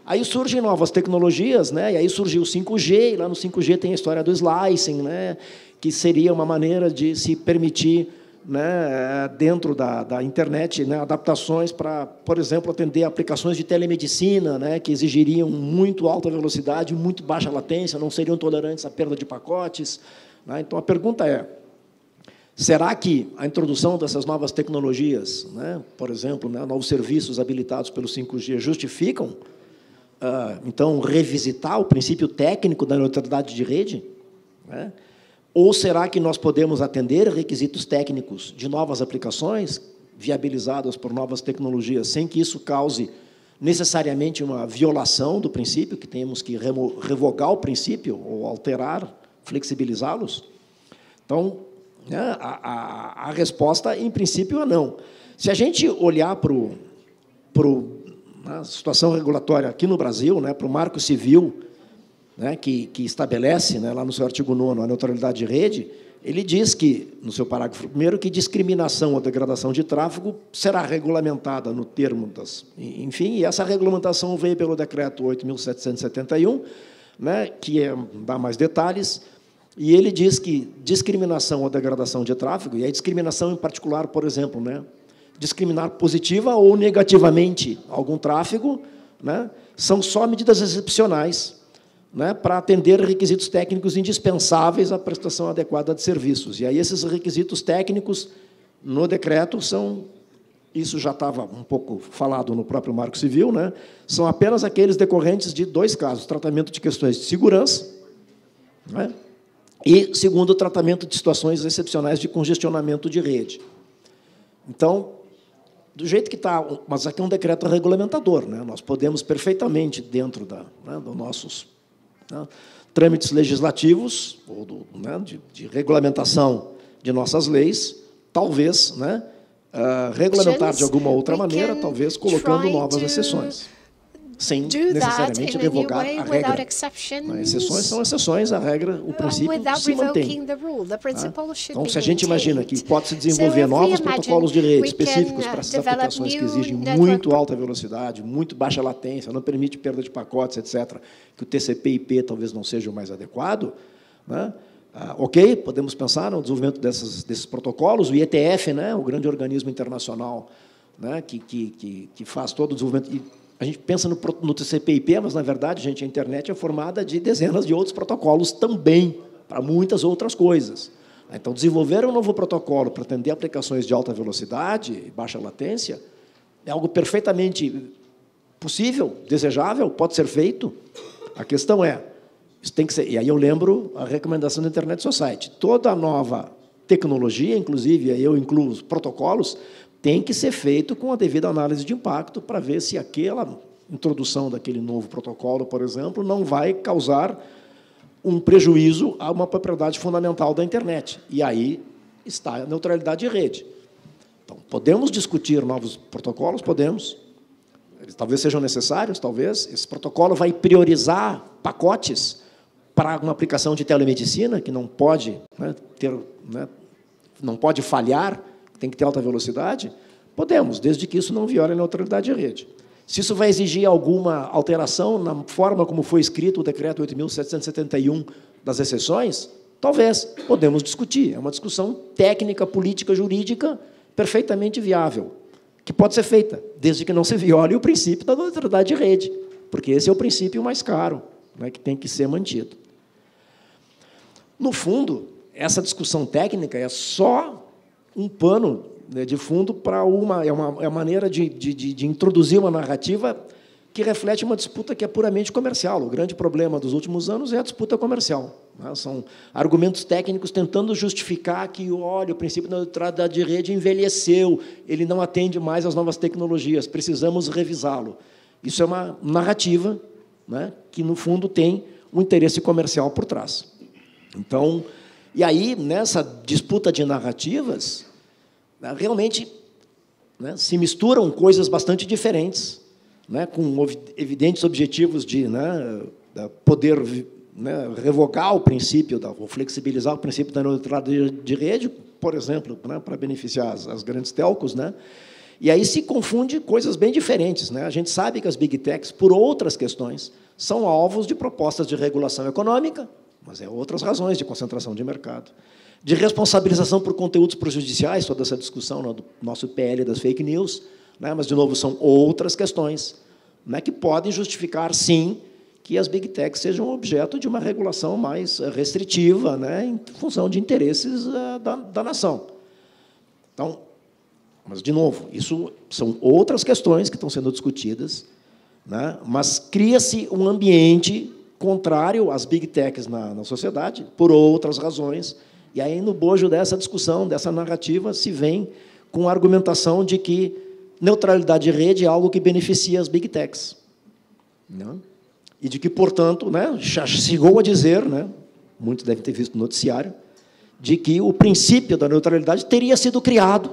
Aí surgem novas tecnologias, né? e aí surgiu o 5G, e lá no 5G tem a história do slicing, né? que seria uma maneira de se permitir né, dentro da, da internet, né, adaptações para, por exemplo, atender aplicações de telemedicina, né, que exigiriam muito alta velocidade, muito baixa latência, não seriam tolerantes à perda de pacotes. Né. Então, a pergunta é, será que a introdução dessas novas tecnologias, né, por exemplo, né, novos serviços habilitados pelo 5G, justificam, uh, então, revisitar o princípio técnico da neutralidade de rede? Né? Ou será que nós podemos atender requisitos técnicos de novas aplicações, viabilizadas por novas tecnologias, sem que isso cause necessariamente uma violação do princípio, que temos que revogar o princípio ou alterar, flexibilizá-los? Então, né, a, a, a, resposta, em princípio, é não. Se a gente olhar para, o, a situação regulatória aqui no Brasil, né, para o marco civil né, que, que estabelece, né, lá no seu artigo 9, a neutralidade de rede, ele diz que, no seu parágrafo primeiro, que discriminação ou degradação de tráfego será regulamentada no termo das. Enfim, e essa regulamentação veio pelo decreto 8.771, né, que é, dá mais detalhes, e ele diz que discriminação ou degradação de tráfego, e a discriminação em particular, por exemplo, né, discriminar positiva ou negativamente algum tráfego, né, são só medidas excepcionais né, para atender requisitos técnicos indispensáveis à prestação adequada de serviços. E aí esses requisitos técnicos no decreto são isso já estava um pouco falado no próprio Marco Civil, né? São apenas aqueles decorrentes de dois casos: tratamento de questões de segurança, né? e segundo, tratamento de situações excepcionais de congestionamento de rede. Então, do jeito que está, mas aqui é um decreto regulamentador, né? Nós podemos perfeitamente dentro da, né, dos nossos né? Trâmites legislativos, ou do, né, de, de, regulamentação de nossas leis, talvez, né, uh, regulamentar de alguma outra maneira, talvez colocando novas exceções sem necessariamente revogar a regra. Exceções são exceções, a regra, o princípio se mantém. Tá? Então, se a gente imagina que pode se desenvolver novos protocolos de rede específicos para uh, essas aplicações que exigem muito alta velocidade, muito baixa latência, não permite perda de pacotes, etc., que o TCP/IP talvez não seja o mais adequado, né? Ah, ok, podemos pensar no desenvolvimento dessas, desses protocolos, o IETF, né, o grande organismo internacional né, que, que, que, faz todo o desenvolvimento a gente pensa no, no TCP/IP, mas na verdade, gente, a internet é formada de dezenas de outros protocolos também, para muitas outras coisas. Então, desenvolver um novo protocolo para atender aplicações de alta velocidade e baixa latência é algo perfeitamente possível, desejável, pode ser feito. A questão é, isso tem que ser. E aí eu lembro a recomendação da Internet Society. Toda nova tecnologia, inclusive aí eu incluo protocolos, tem que ser feito com a devida análise de impacto para ver se aquela introdução daquele novo protocolo, por exemplo, não vai causar um prejuízo a uma propriedade fundamental da internet. E aí está a neutralidade de rede. Então, podemos discutir novos protocolos? Podemos. Eles talvez sejam necessários, talvez. Esse protocolo vai priorizar pacotes para uma aplicação de telemedicina, que não pode né, ter, né, não pode falhar tem que ter alta velocidade? Podemos, desde que isso não viole a neutralidade de rede. Se isso vai exigir alguma alteração na forma como foi escrito o decreto 8.771 das exceções, talvez, podemos discutir. É uma discussão técnica, política, jurídica, perfeitamente viável, que pode ser feita, desde que não se viole o princípio da neutralidade de rede, porque esse é o princípio mais caro, né, que tem que ser mantido. No fundo, essa discussão técnica é só um pano né, de fundo para uma. É uma, é uma maneira de, de, de introduzir uma narrativa que reflete uma disputa que é puramente comercial. O grande problema dos últimos anos é a disputa comercial. Né? São argumentos técnicos tentando justificar que, olha, o princípio da neutralidade de rede envelheceu, ele não atende mais às novas tecnologias, precisamos revisá-lo. Isso é uma narrativa né, que, no fundo, tem um interesse comercial por trás. Então, e aí, nessa disputa de narrativas, ah, realmente né, se misturam coisas bastante diferentes, né, com evidentes objetivos de né, poder né, revogar o princípio, da, ou flexibilizar o princípio da neutralidade de rede, por exemplo, né, para beneficiar as, as, grandes telcos, né? E aí se confunde coisas bem diferentes. Né? A gente sabe que as big techs, por outras questões, são alvos de propostas de regulação econômica, mas é outras razões de concentração de mercado de responsabilização por conteúdos prejudiciais, toda essa discussão no né, nosso PL das fake news, né? mas, de novo, são outras questões né? que podem justificar, sim, que as big techs sejam objeto de uma regulação mais eh, restritiva, né? em função de interesses eh, da, da nação. Então, mas, de novo, isso são outras questões que estão sendo discutidas, né? mas cria-se um ambiente contrário às big techs na, na sociedade, por outras razões, e aí, no bojo dessa discussão, dessa narrativa, se vem com a argumentação de que neutralidade de rede é algo que beneficia as big techs. Não? Né? E de que, portanto, né, chegou a dizer, né, muitos devem ter visto no noticiário, de que o princípio da neutralidade teria sido criado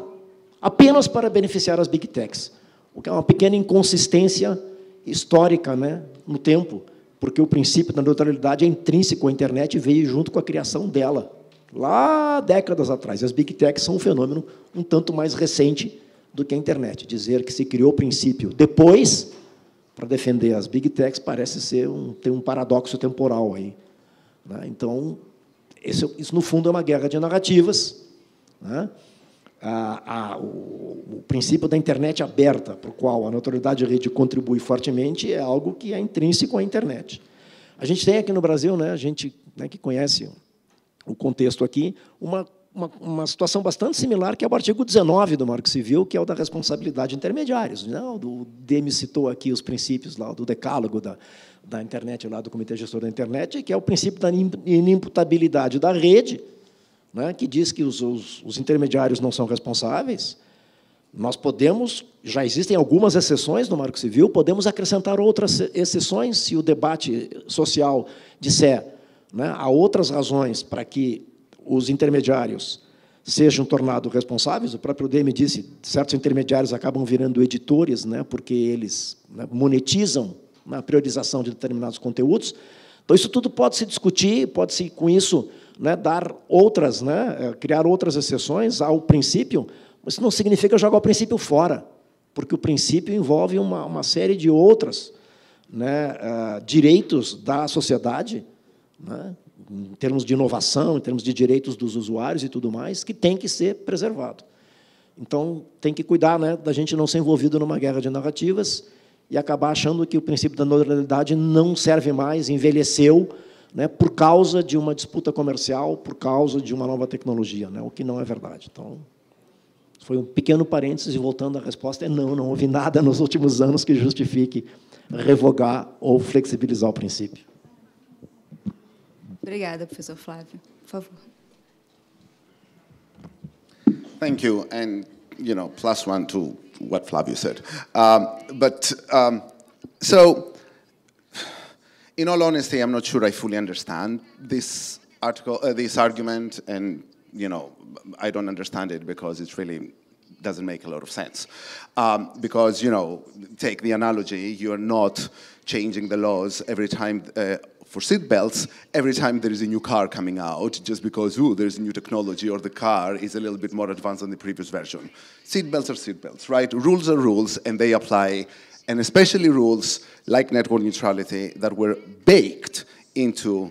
apenas para beneficiar as big techs, o que é uma pequena inconsistência histórica né, no tempo, porque o princípio da neutralidade é intrínseco à internet e veio junto com a criação dela lá décadas atrás. As big techs são um fenômeno um tanto mais recente do que a internet. Dizer que se criou o princípio depois para defender as big techs parece ser um, tem um paradoxo temporal aí. Né? Então, esse, isso no fundo é uma guerra de narrativas. Né? A, a, o, o, princípio da internet aberta, para o qual a notoriedade de rede contribui fortemente, é algo que é intrínseco à internet. A gente tem aqui no Brasil, né, a gente né, que conhece o contexto aqui, uma, uma, uma, situação bastante similar que é o artigo 19 do Marco Civil, que é o da responsabilidade de intermediários. Não, né? o Demi citou aqui os princípios lá do decálogo da, da internet, lá do Comitê Gestor da Internet, que é o princípio da inimputabilidade da rede, né, que diz que os, os, os intermediários não são responsáveis. Nós podemos, já existem algumas exceções no Marco Civil, podemos acrescentar outras exceções se o debate social disser né? Há outras razões para que os intermediários sejam tornados responsáveis. O próprio DM disse, certos intermediários acabam virando editores, né? porque eles né, monetizam na né, priorização de determinados conteúdos. Então, isso tudo pode se discutir, pode-se, com isso, né, dar outras, né, eh, criar outras exceções ao princípio, mas isso não significa jogar o princípio fora, porque o princípio envolve uma, uma série de outros né, uh, direitos da sociedade né, em termos de inovação, em termos de direitos dos usuários e tudo mais, que tem que ser preservado. Então, tem que cuidar né, da gente não ser envolvido numa guerra de narrativas e acabar achando que o princípio da neutralidade não serve mais, envelheceu, né, por causa de uma disputa comercial, por causa de uma nova tecnologia, né, o que não é verdade. Então, foi um pequeno parênteses e voltando à resposta é não, não houve nada [laughs] nos últimos anos que justifique revogar ou flexibilizar o princípio. Obrigada, professor Flávio. Por favor. Thank you, and you know, plus one to what Flavio said. Um, but um, so, in all honesty, I'm not sure I fully understand this article, uh, this argument, and you know, I don't understand it because it really doesn't make a lot of sense. Um, because you know, take the analogy: you are not changing the laws every time uh, for seatbelts every time there is a new car coming out, just because, ooh, there's a new technology or the car is a little bit more advanced than the previous version. Seatbelts are seatbelts, right? Rules are rules and they apply, and especially rules like network neutrality that were baked into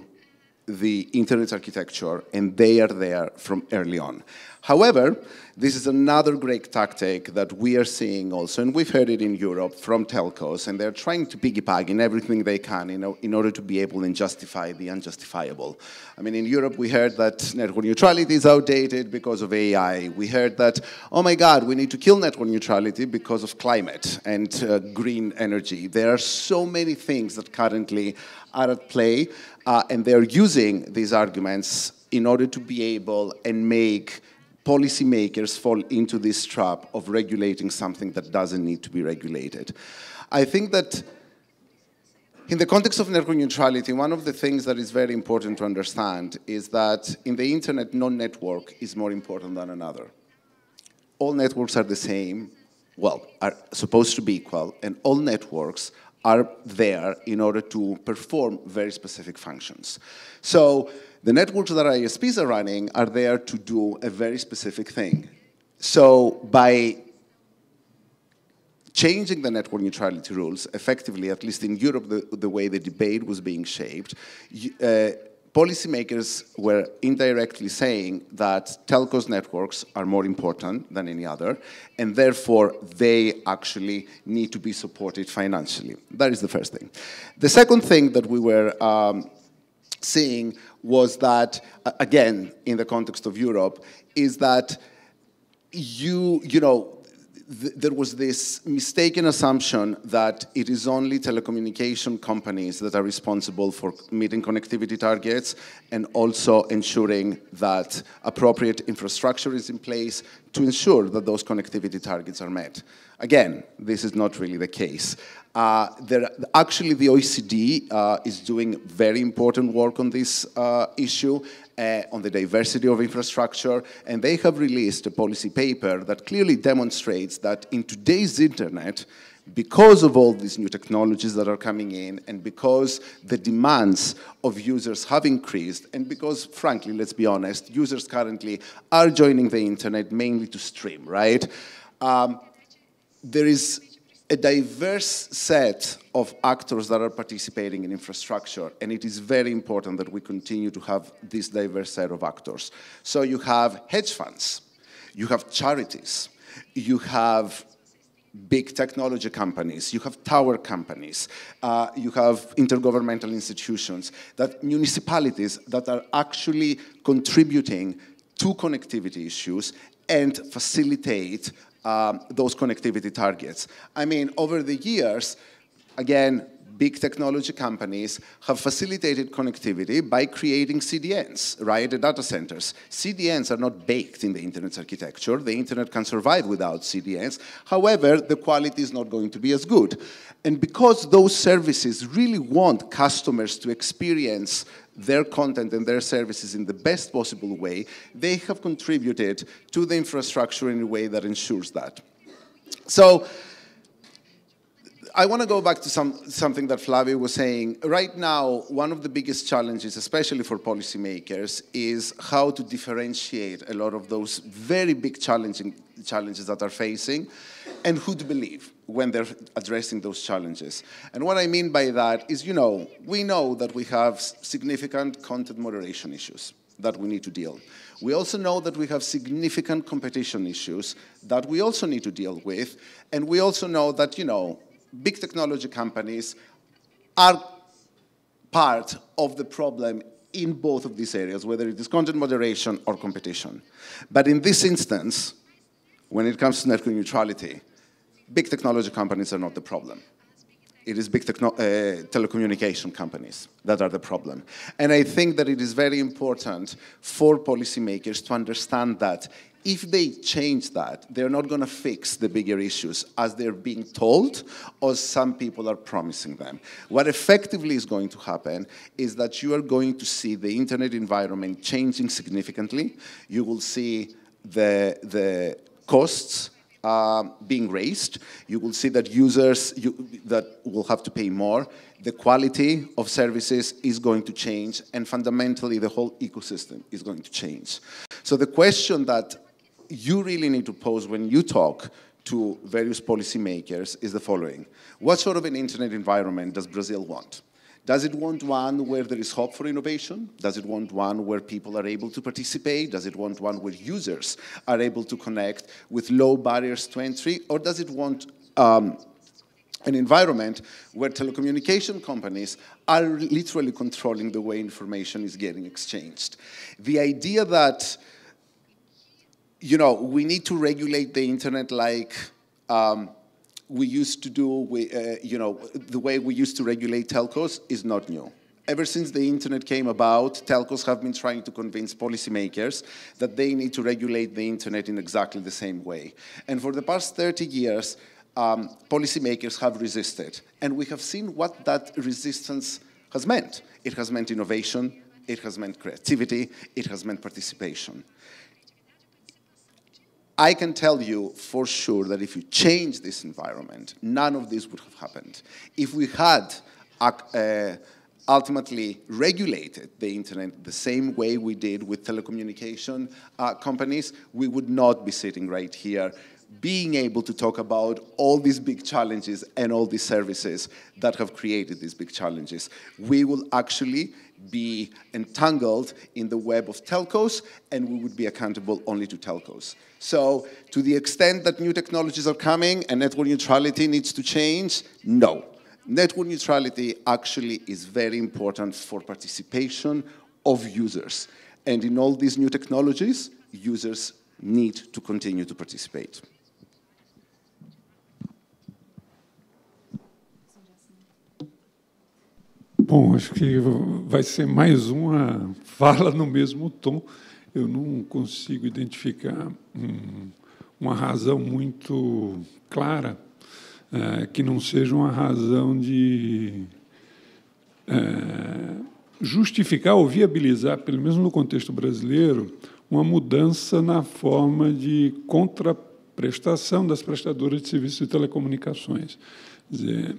the internet architecture and they are there from early on. However, this is another great tactic that we are seeing also, and we've heard it in Europe from telcos, and they're trying to piggyback in everything they can in, in order to be able to justify the unjustifiable. I mean, in Europe, we heard that network neutrality is outdated because of AI. We heard that, oh my God, we need to kill network neutrality because of climate and uh, green energy. There are so many things that currently are at play, uh, and they're using these arguments in order to be able and make policymakers fall into this trap of regulating something that doesn't need to be regulated. I think that in the context of network neutrality, one of the things that is very important to understand is that in the internet, no network is more important than another. All networks are the same, well, are supposed to be equal, and all networks are there in order to perform very specific functions. So the networks that ISPs are running are there to do a very specific thing. So by changing the network neutrality rules, effectively, at least in Europe, the, the way the debate was being shaped, uh, policymakers were indirectly saying that telcos networks are more important than any other, and therefore they actually need to be supported financially. That is the first thing. The second thing that we were um, seeing was that, again, in the context of Europe, is that you, you know, th there was this mistaken assumption that it is only telecommunication companies that are responsible for meeting connectivity targets and also ensuring that appropriate infrastructure is in place to ensure that those connectivity targets are met. Again, this is not really the case. Uh, there, actually, the OECD uh, is doing very important work on this uh, issue, uh, on the diversity of infrastructure, and they have released a policy paper that clearly demonstrates that in today's internet, because of all these new technologies that are coming in, and because the demands of users have increased, and because, frankly, let's be honest, users currently are joining the internet mainly to stream, right? Um, there is a diverse set of actors that are participating in infrastructure, and it is very important that we continue to have this diverse set of actors. So you have hedge funds, you have charities, you have big technology companies, you have tower companies, uh, you have intergovernmental institutions, that municipalities that are actually contributing to connectivity issues and facilitate um, those connectivity targets. I mean, over the years, again, big technology companies have facilitated connectivity by creating CDNs, right, The data centers. CDNs are not baked in the internet's architecture. The internet can survive without CDNs. However, the quality is not going to be as good. And because those services really want customers to experience their content and their services in the best possible way, they have contributed to the infrastructure in a way that ensures that. So I want to go back to some, something that Flavio was saying. Right now, one of the biggest challenges, especially for policymakers, is how to differentiate a lot of those very big challenging challenges that are facing and who to believe when they're addressing those challenges. And what I mean by that is, you know, we know that we have significant content moderation issues that we need to deal. We also know that we have significant competition issues that we also need to deal with. And we also know that, you know, big technology companies are part of the problem in both of these areas, whether it is content moderation or competition. But in this instance, when it comes to net neutrality, big technology companies are not the problem. It is big uh, telecommunication companies that are the problem. And I think that it is very important for policymakers to understand that if they change that, they're not going to fix the bigger issues as they're being told or some people are promising them. What effectively is going to happen is that you are going to see the internet environment changing significantly. You will see the, the costs uh, being raised. You will see that users you, that will have to pay more. The quality of services is going to change, and fundamentally, the whole ecosystem is going to change. So the question that you really need to pose when you talk to various policymakers is the following. What sort of an internet environment does Brazil want? Does it want one where there is hope for innovation? Does it want one where people are able to participate? Does it want one where users are able to connect with low barriers to entry? Or does it want um, an environment where telecommunication companies are literally controlling the way information is getting exchanged? The idea that you know, we need to regulate the internet like um, we used to do, we, uh, you know, the way we used to regulate telcos is not new. Ever since the internet came about, telcos have been trying to convince policymakers that they need to regulate the internet in exactly the same way. And for the past 30 years, um, policymakers have resisted. And we have seen what that resistance has meant. It has meant innovation, it has meant creativity, it has meant participation. I can tell you for sure that if you change this environment, none of this would have happened. If we had uh, ultimately regulated the internet the same way we did with telecommunication uh, companies, we would not be sitting right here being able to talk about all these big challenges and all these services that have created these big challenges. We will actually be entangled in the web of telcos, and we would be accountable only to telcos. So, to the extent that new technologies are coming and network neutrality needs to change, no. Network neutrality actually is very important for participation of users. And in all these new technologies, users need to continue to participate. Bom, acho que vai ser mais uma fala no mesmo tom. Eu não consigo identificar hum, uma razão muito clara eh, que não seja uma razão de eh, justificar ou viabilizar, pelo menos no contexto brasileiro, uma mudança na forma de contraprestação das prestadoras de serviços de telecomunicações. Quer dizer,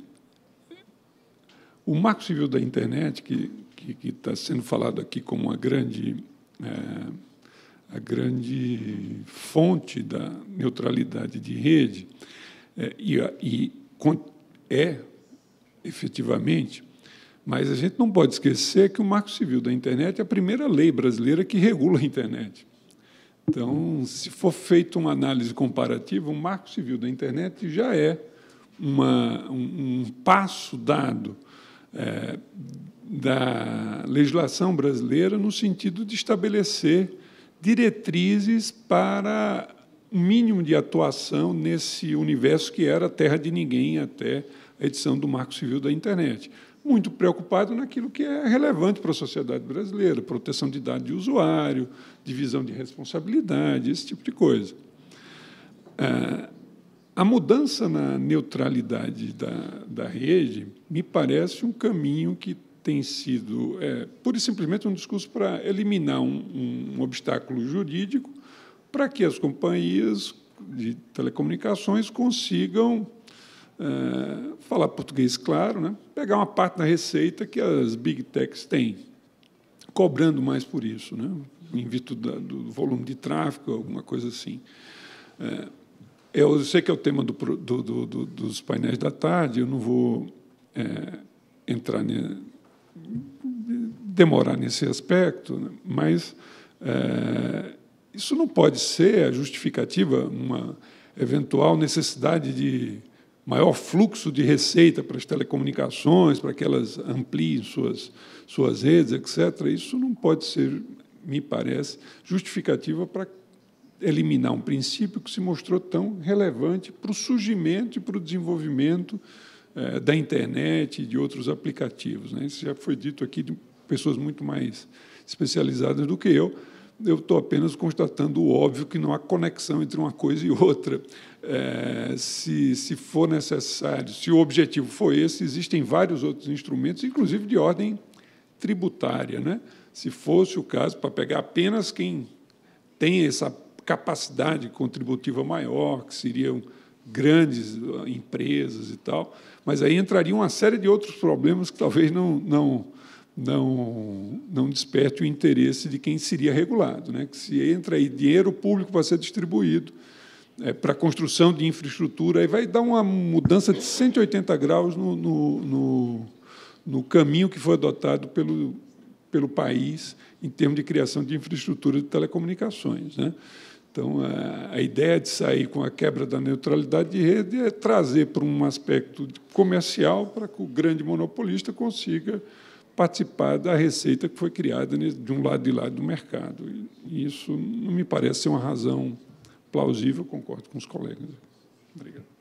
o marco civil da internet, que está sendo falado aqui como uma grande, é, a grande fonte da neutralidade de rede, é, e, e é efetivamente, mas a gente não pode esquecer que o Marco Civil da Internet é a primeira lei brasileira que regula a internet. Então, se for feita uma análise comparativa, o Marco Civil da Internet já é uma, um, um passo dado é, da legislação brasileira no sentido de estabelecer diretrizes para o mínimo de atuação nesse universo que era terra de ninguém até a edição do Marco Civil da Internet. Muito preocupado naquilo que é relevante para a sociedade brasileira, proteção de dados de usuário, divisão de responsabilidade, esse tipo de coisa. É, a mudança na neutralidade da, da rede me parece um caminho que tem sido é, pura e simplesmente um discurso para eliminar um, um obstáculo jurídico para que as companhias de telecomunicações consigam é, falar português claro, né? pegar uma parte da receita que as big techs têm, cobrando mais por isso, né? em virtude do volume de tráfego, alguma coisa assim. É, eu sei que é o tema do, do, do, dos painéis da tarde, eu não vou é, entrar ne, demorar nesse aspecto, né? mas é, isso não pode ser a justificativa, uma eventual necessidade de maior fluxo de receita para as telecomunicações, para que elas ampliem suas, suas redes, etc. Isso não pode ser, me parece, justificativa para eliminar um princípio que se mostrou tão relevante para o surgimento e para o desenvolvimento eh, da internet e de outros aplicativos. Né? Isso já foi dito aqui de pessoas muito mais especializadas do que eu. Eu estou apenas constatando o óbvio que não há conexão entre uma coisa e outra. Eh, se, se for necessário, se o objetivo for esse, existem vários outros instrumentos, inclusive de ordem tributária. Né? Se fosse o caso, para pegar apenas quem tem essa capacidade contributiva maior, que seriam grandes ah, empresas e tal, mas aí entraria uma série de outros problemas que talvez não não não não desperte o interesse de quem seria regulado, né? Que se entra aí dinheiro público para ser distribuído é, para construção de infraestrutura, aí vai dar uma mudança de 180 graus no, no, no, no caminho que foi adotado pelo pelo país em termos de criação de infraestrutura de telecomunicações, né? Então, a, ideia de sair com a quebra da neutralidade de rede é trazer para um aspecto comercial para que o grande monopolista consiga participar da receita que foi criada de um lado e lado do mercado. E isso não me parece ser uma razão plausível, concordo com os colegas. Obrigado.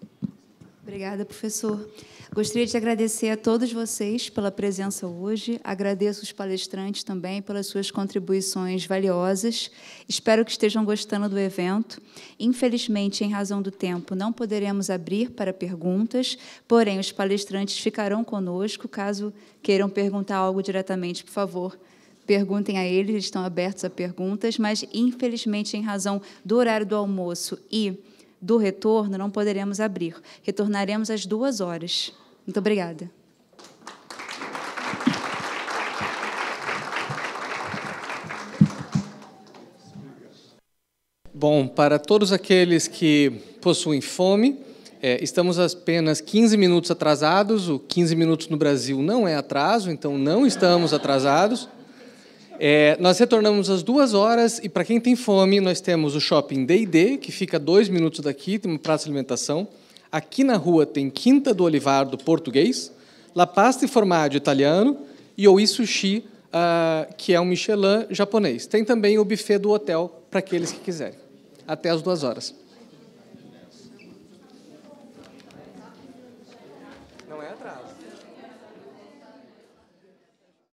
Obrigada, professor. Gostaria de agradecer a todos vocês pela presença hoje. Agradeço os palestrantes também pelas suas contribuições valiosas. Espero que estejam gostando do evento. Infelizmente, em razão do tempo, não poderemos abrir para perguntas, porém, os palestrantes ficarão conosco. Caso queiram perguntar algo diretamente, por favor, perguntem a eles, eles estão abertos a perguntas, mas, infelizmente, em razão do horário do almoço e do retorno, não poderemos abrir. Retornaremos às duas horas. Muito obrigada. Bom, para todos aqueles que possuem fome, é, estamos apenas 15 minutos atrasados. O 15 minutos no Brasil não é atraso, então não estamos atrasados. É, nós retornamos às duas horas e, para quem tem fome, nós temos o shopping D&D, que fica a dois minutos daqui, tem uma praça de alimentação. Aqui na rua tem Quinta do Olivardo português, La Pasta e Formaggio italiano e o Sushi, uh, ah, que é um Michelin japonês. Tem também o buffet do hotel para aqueles que quiserem. Até às duas horas.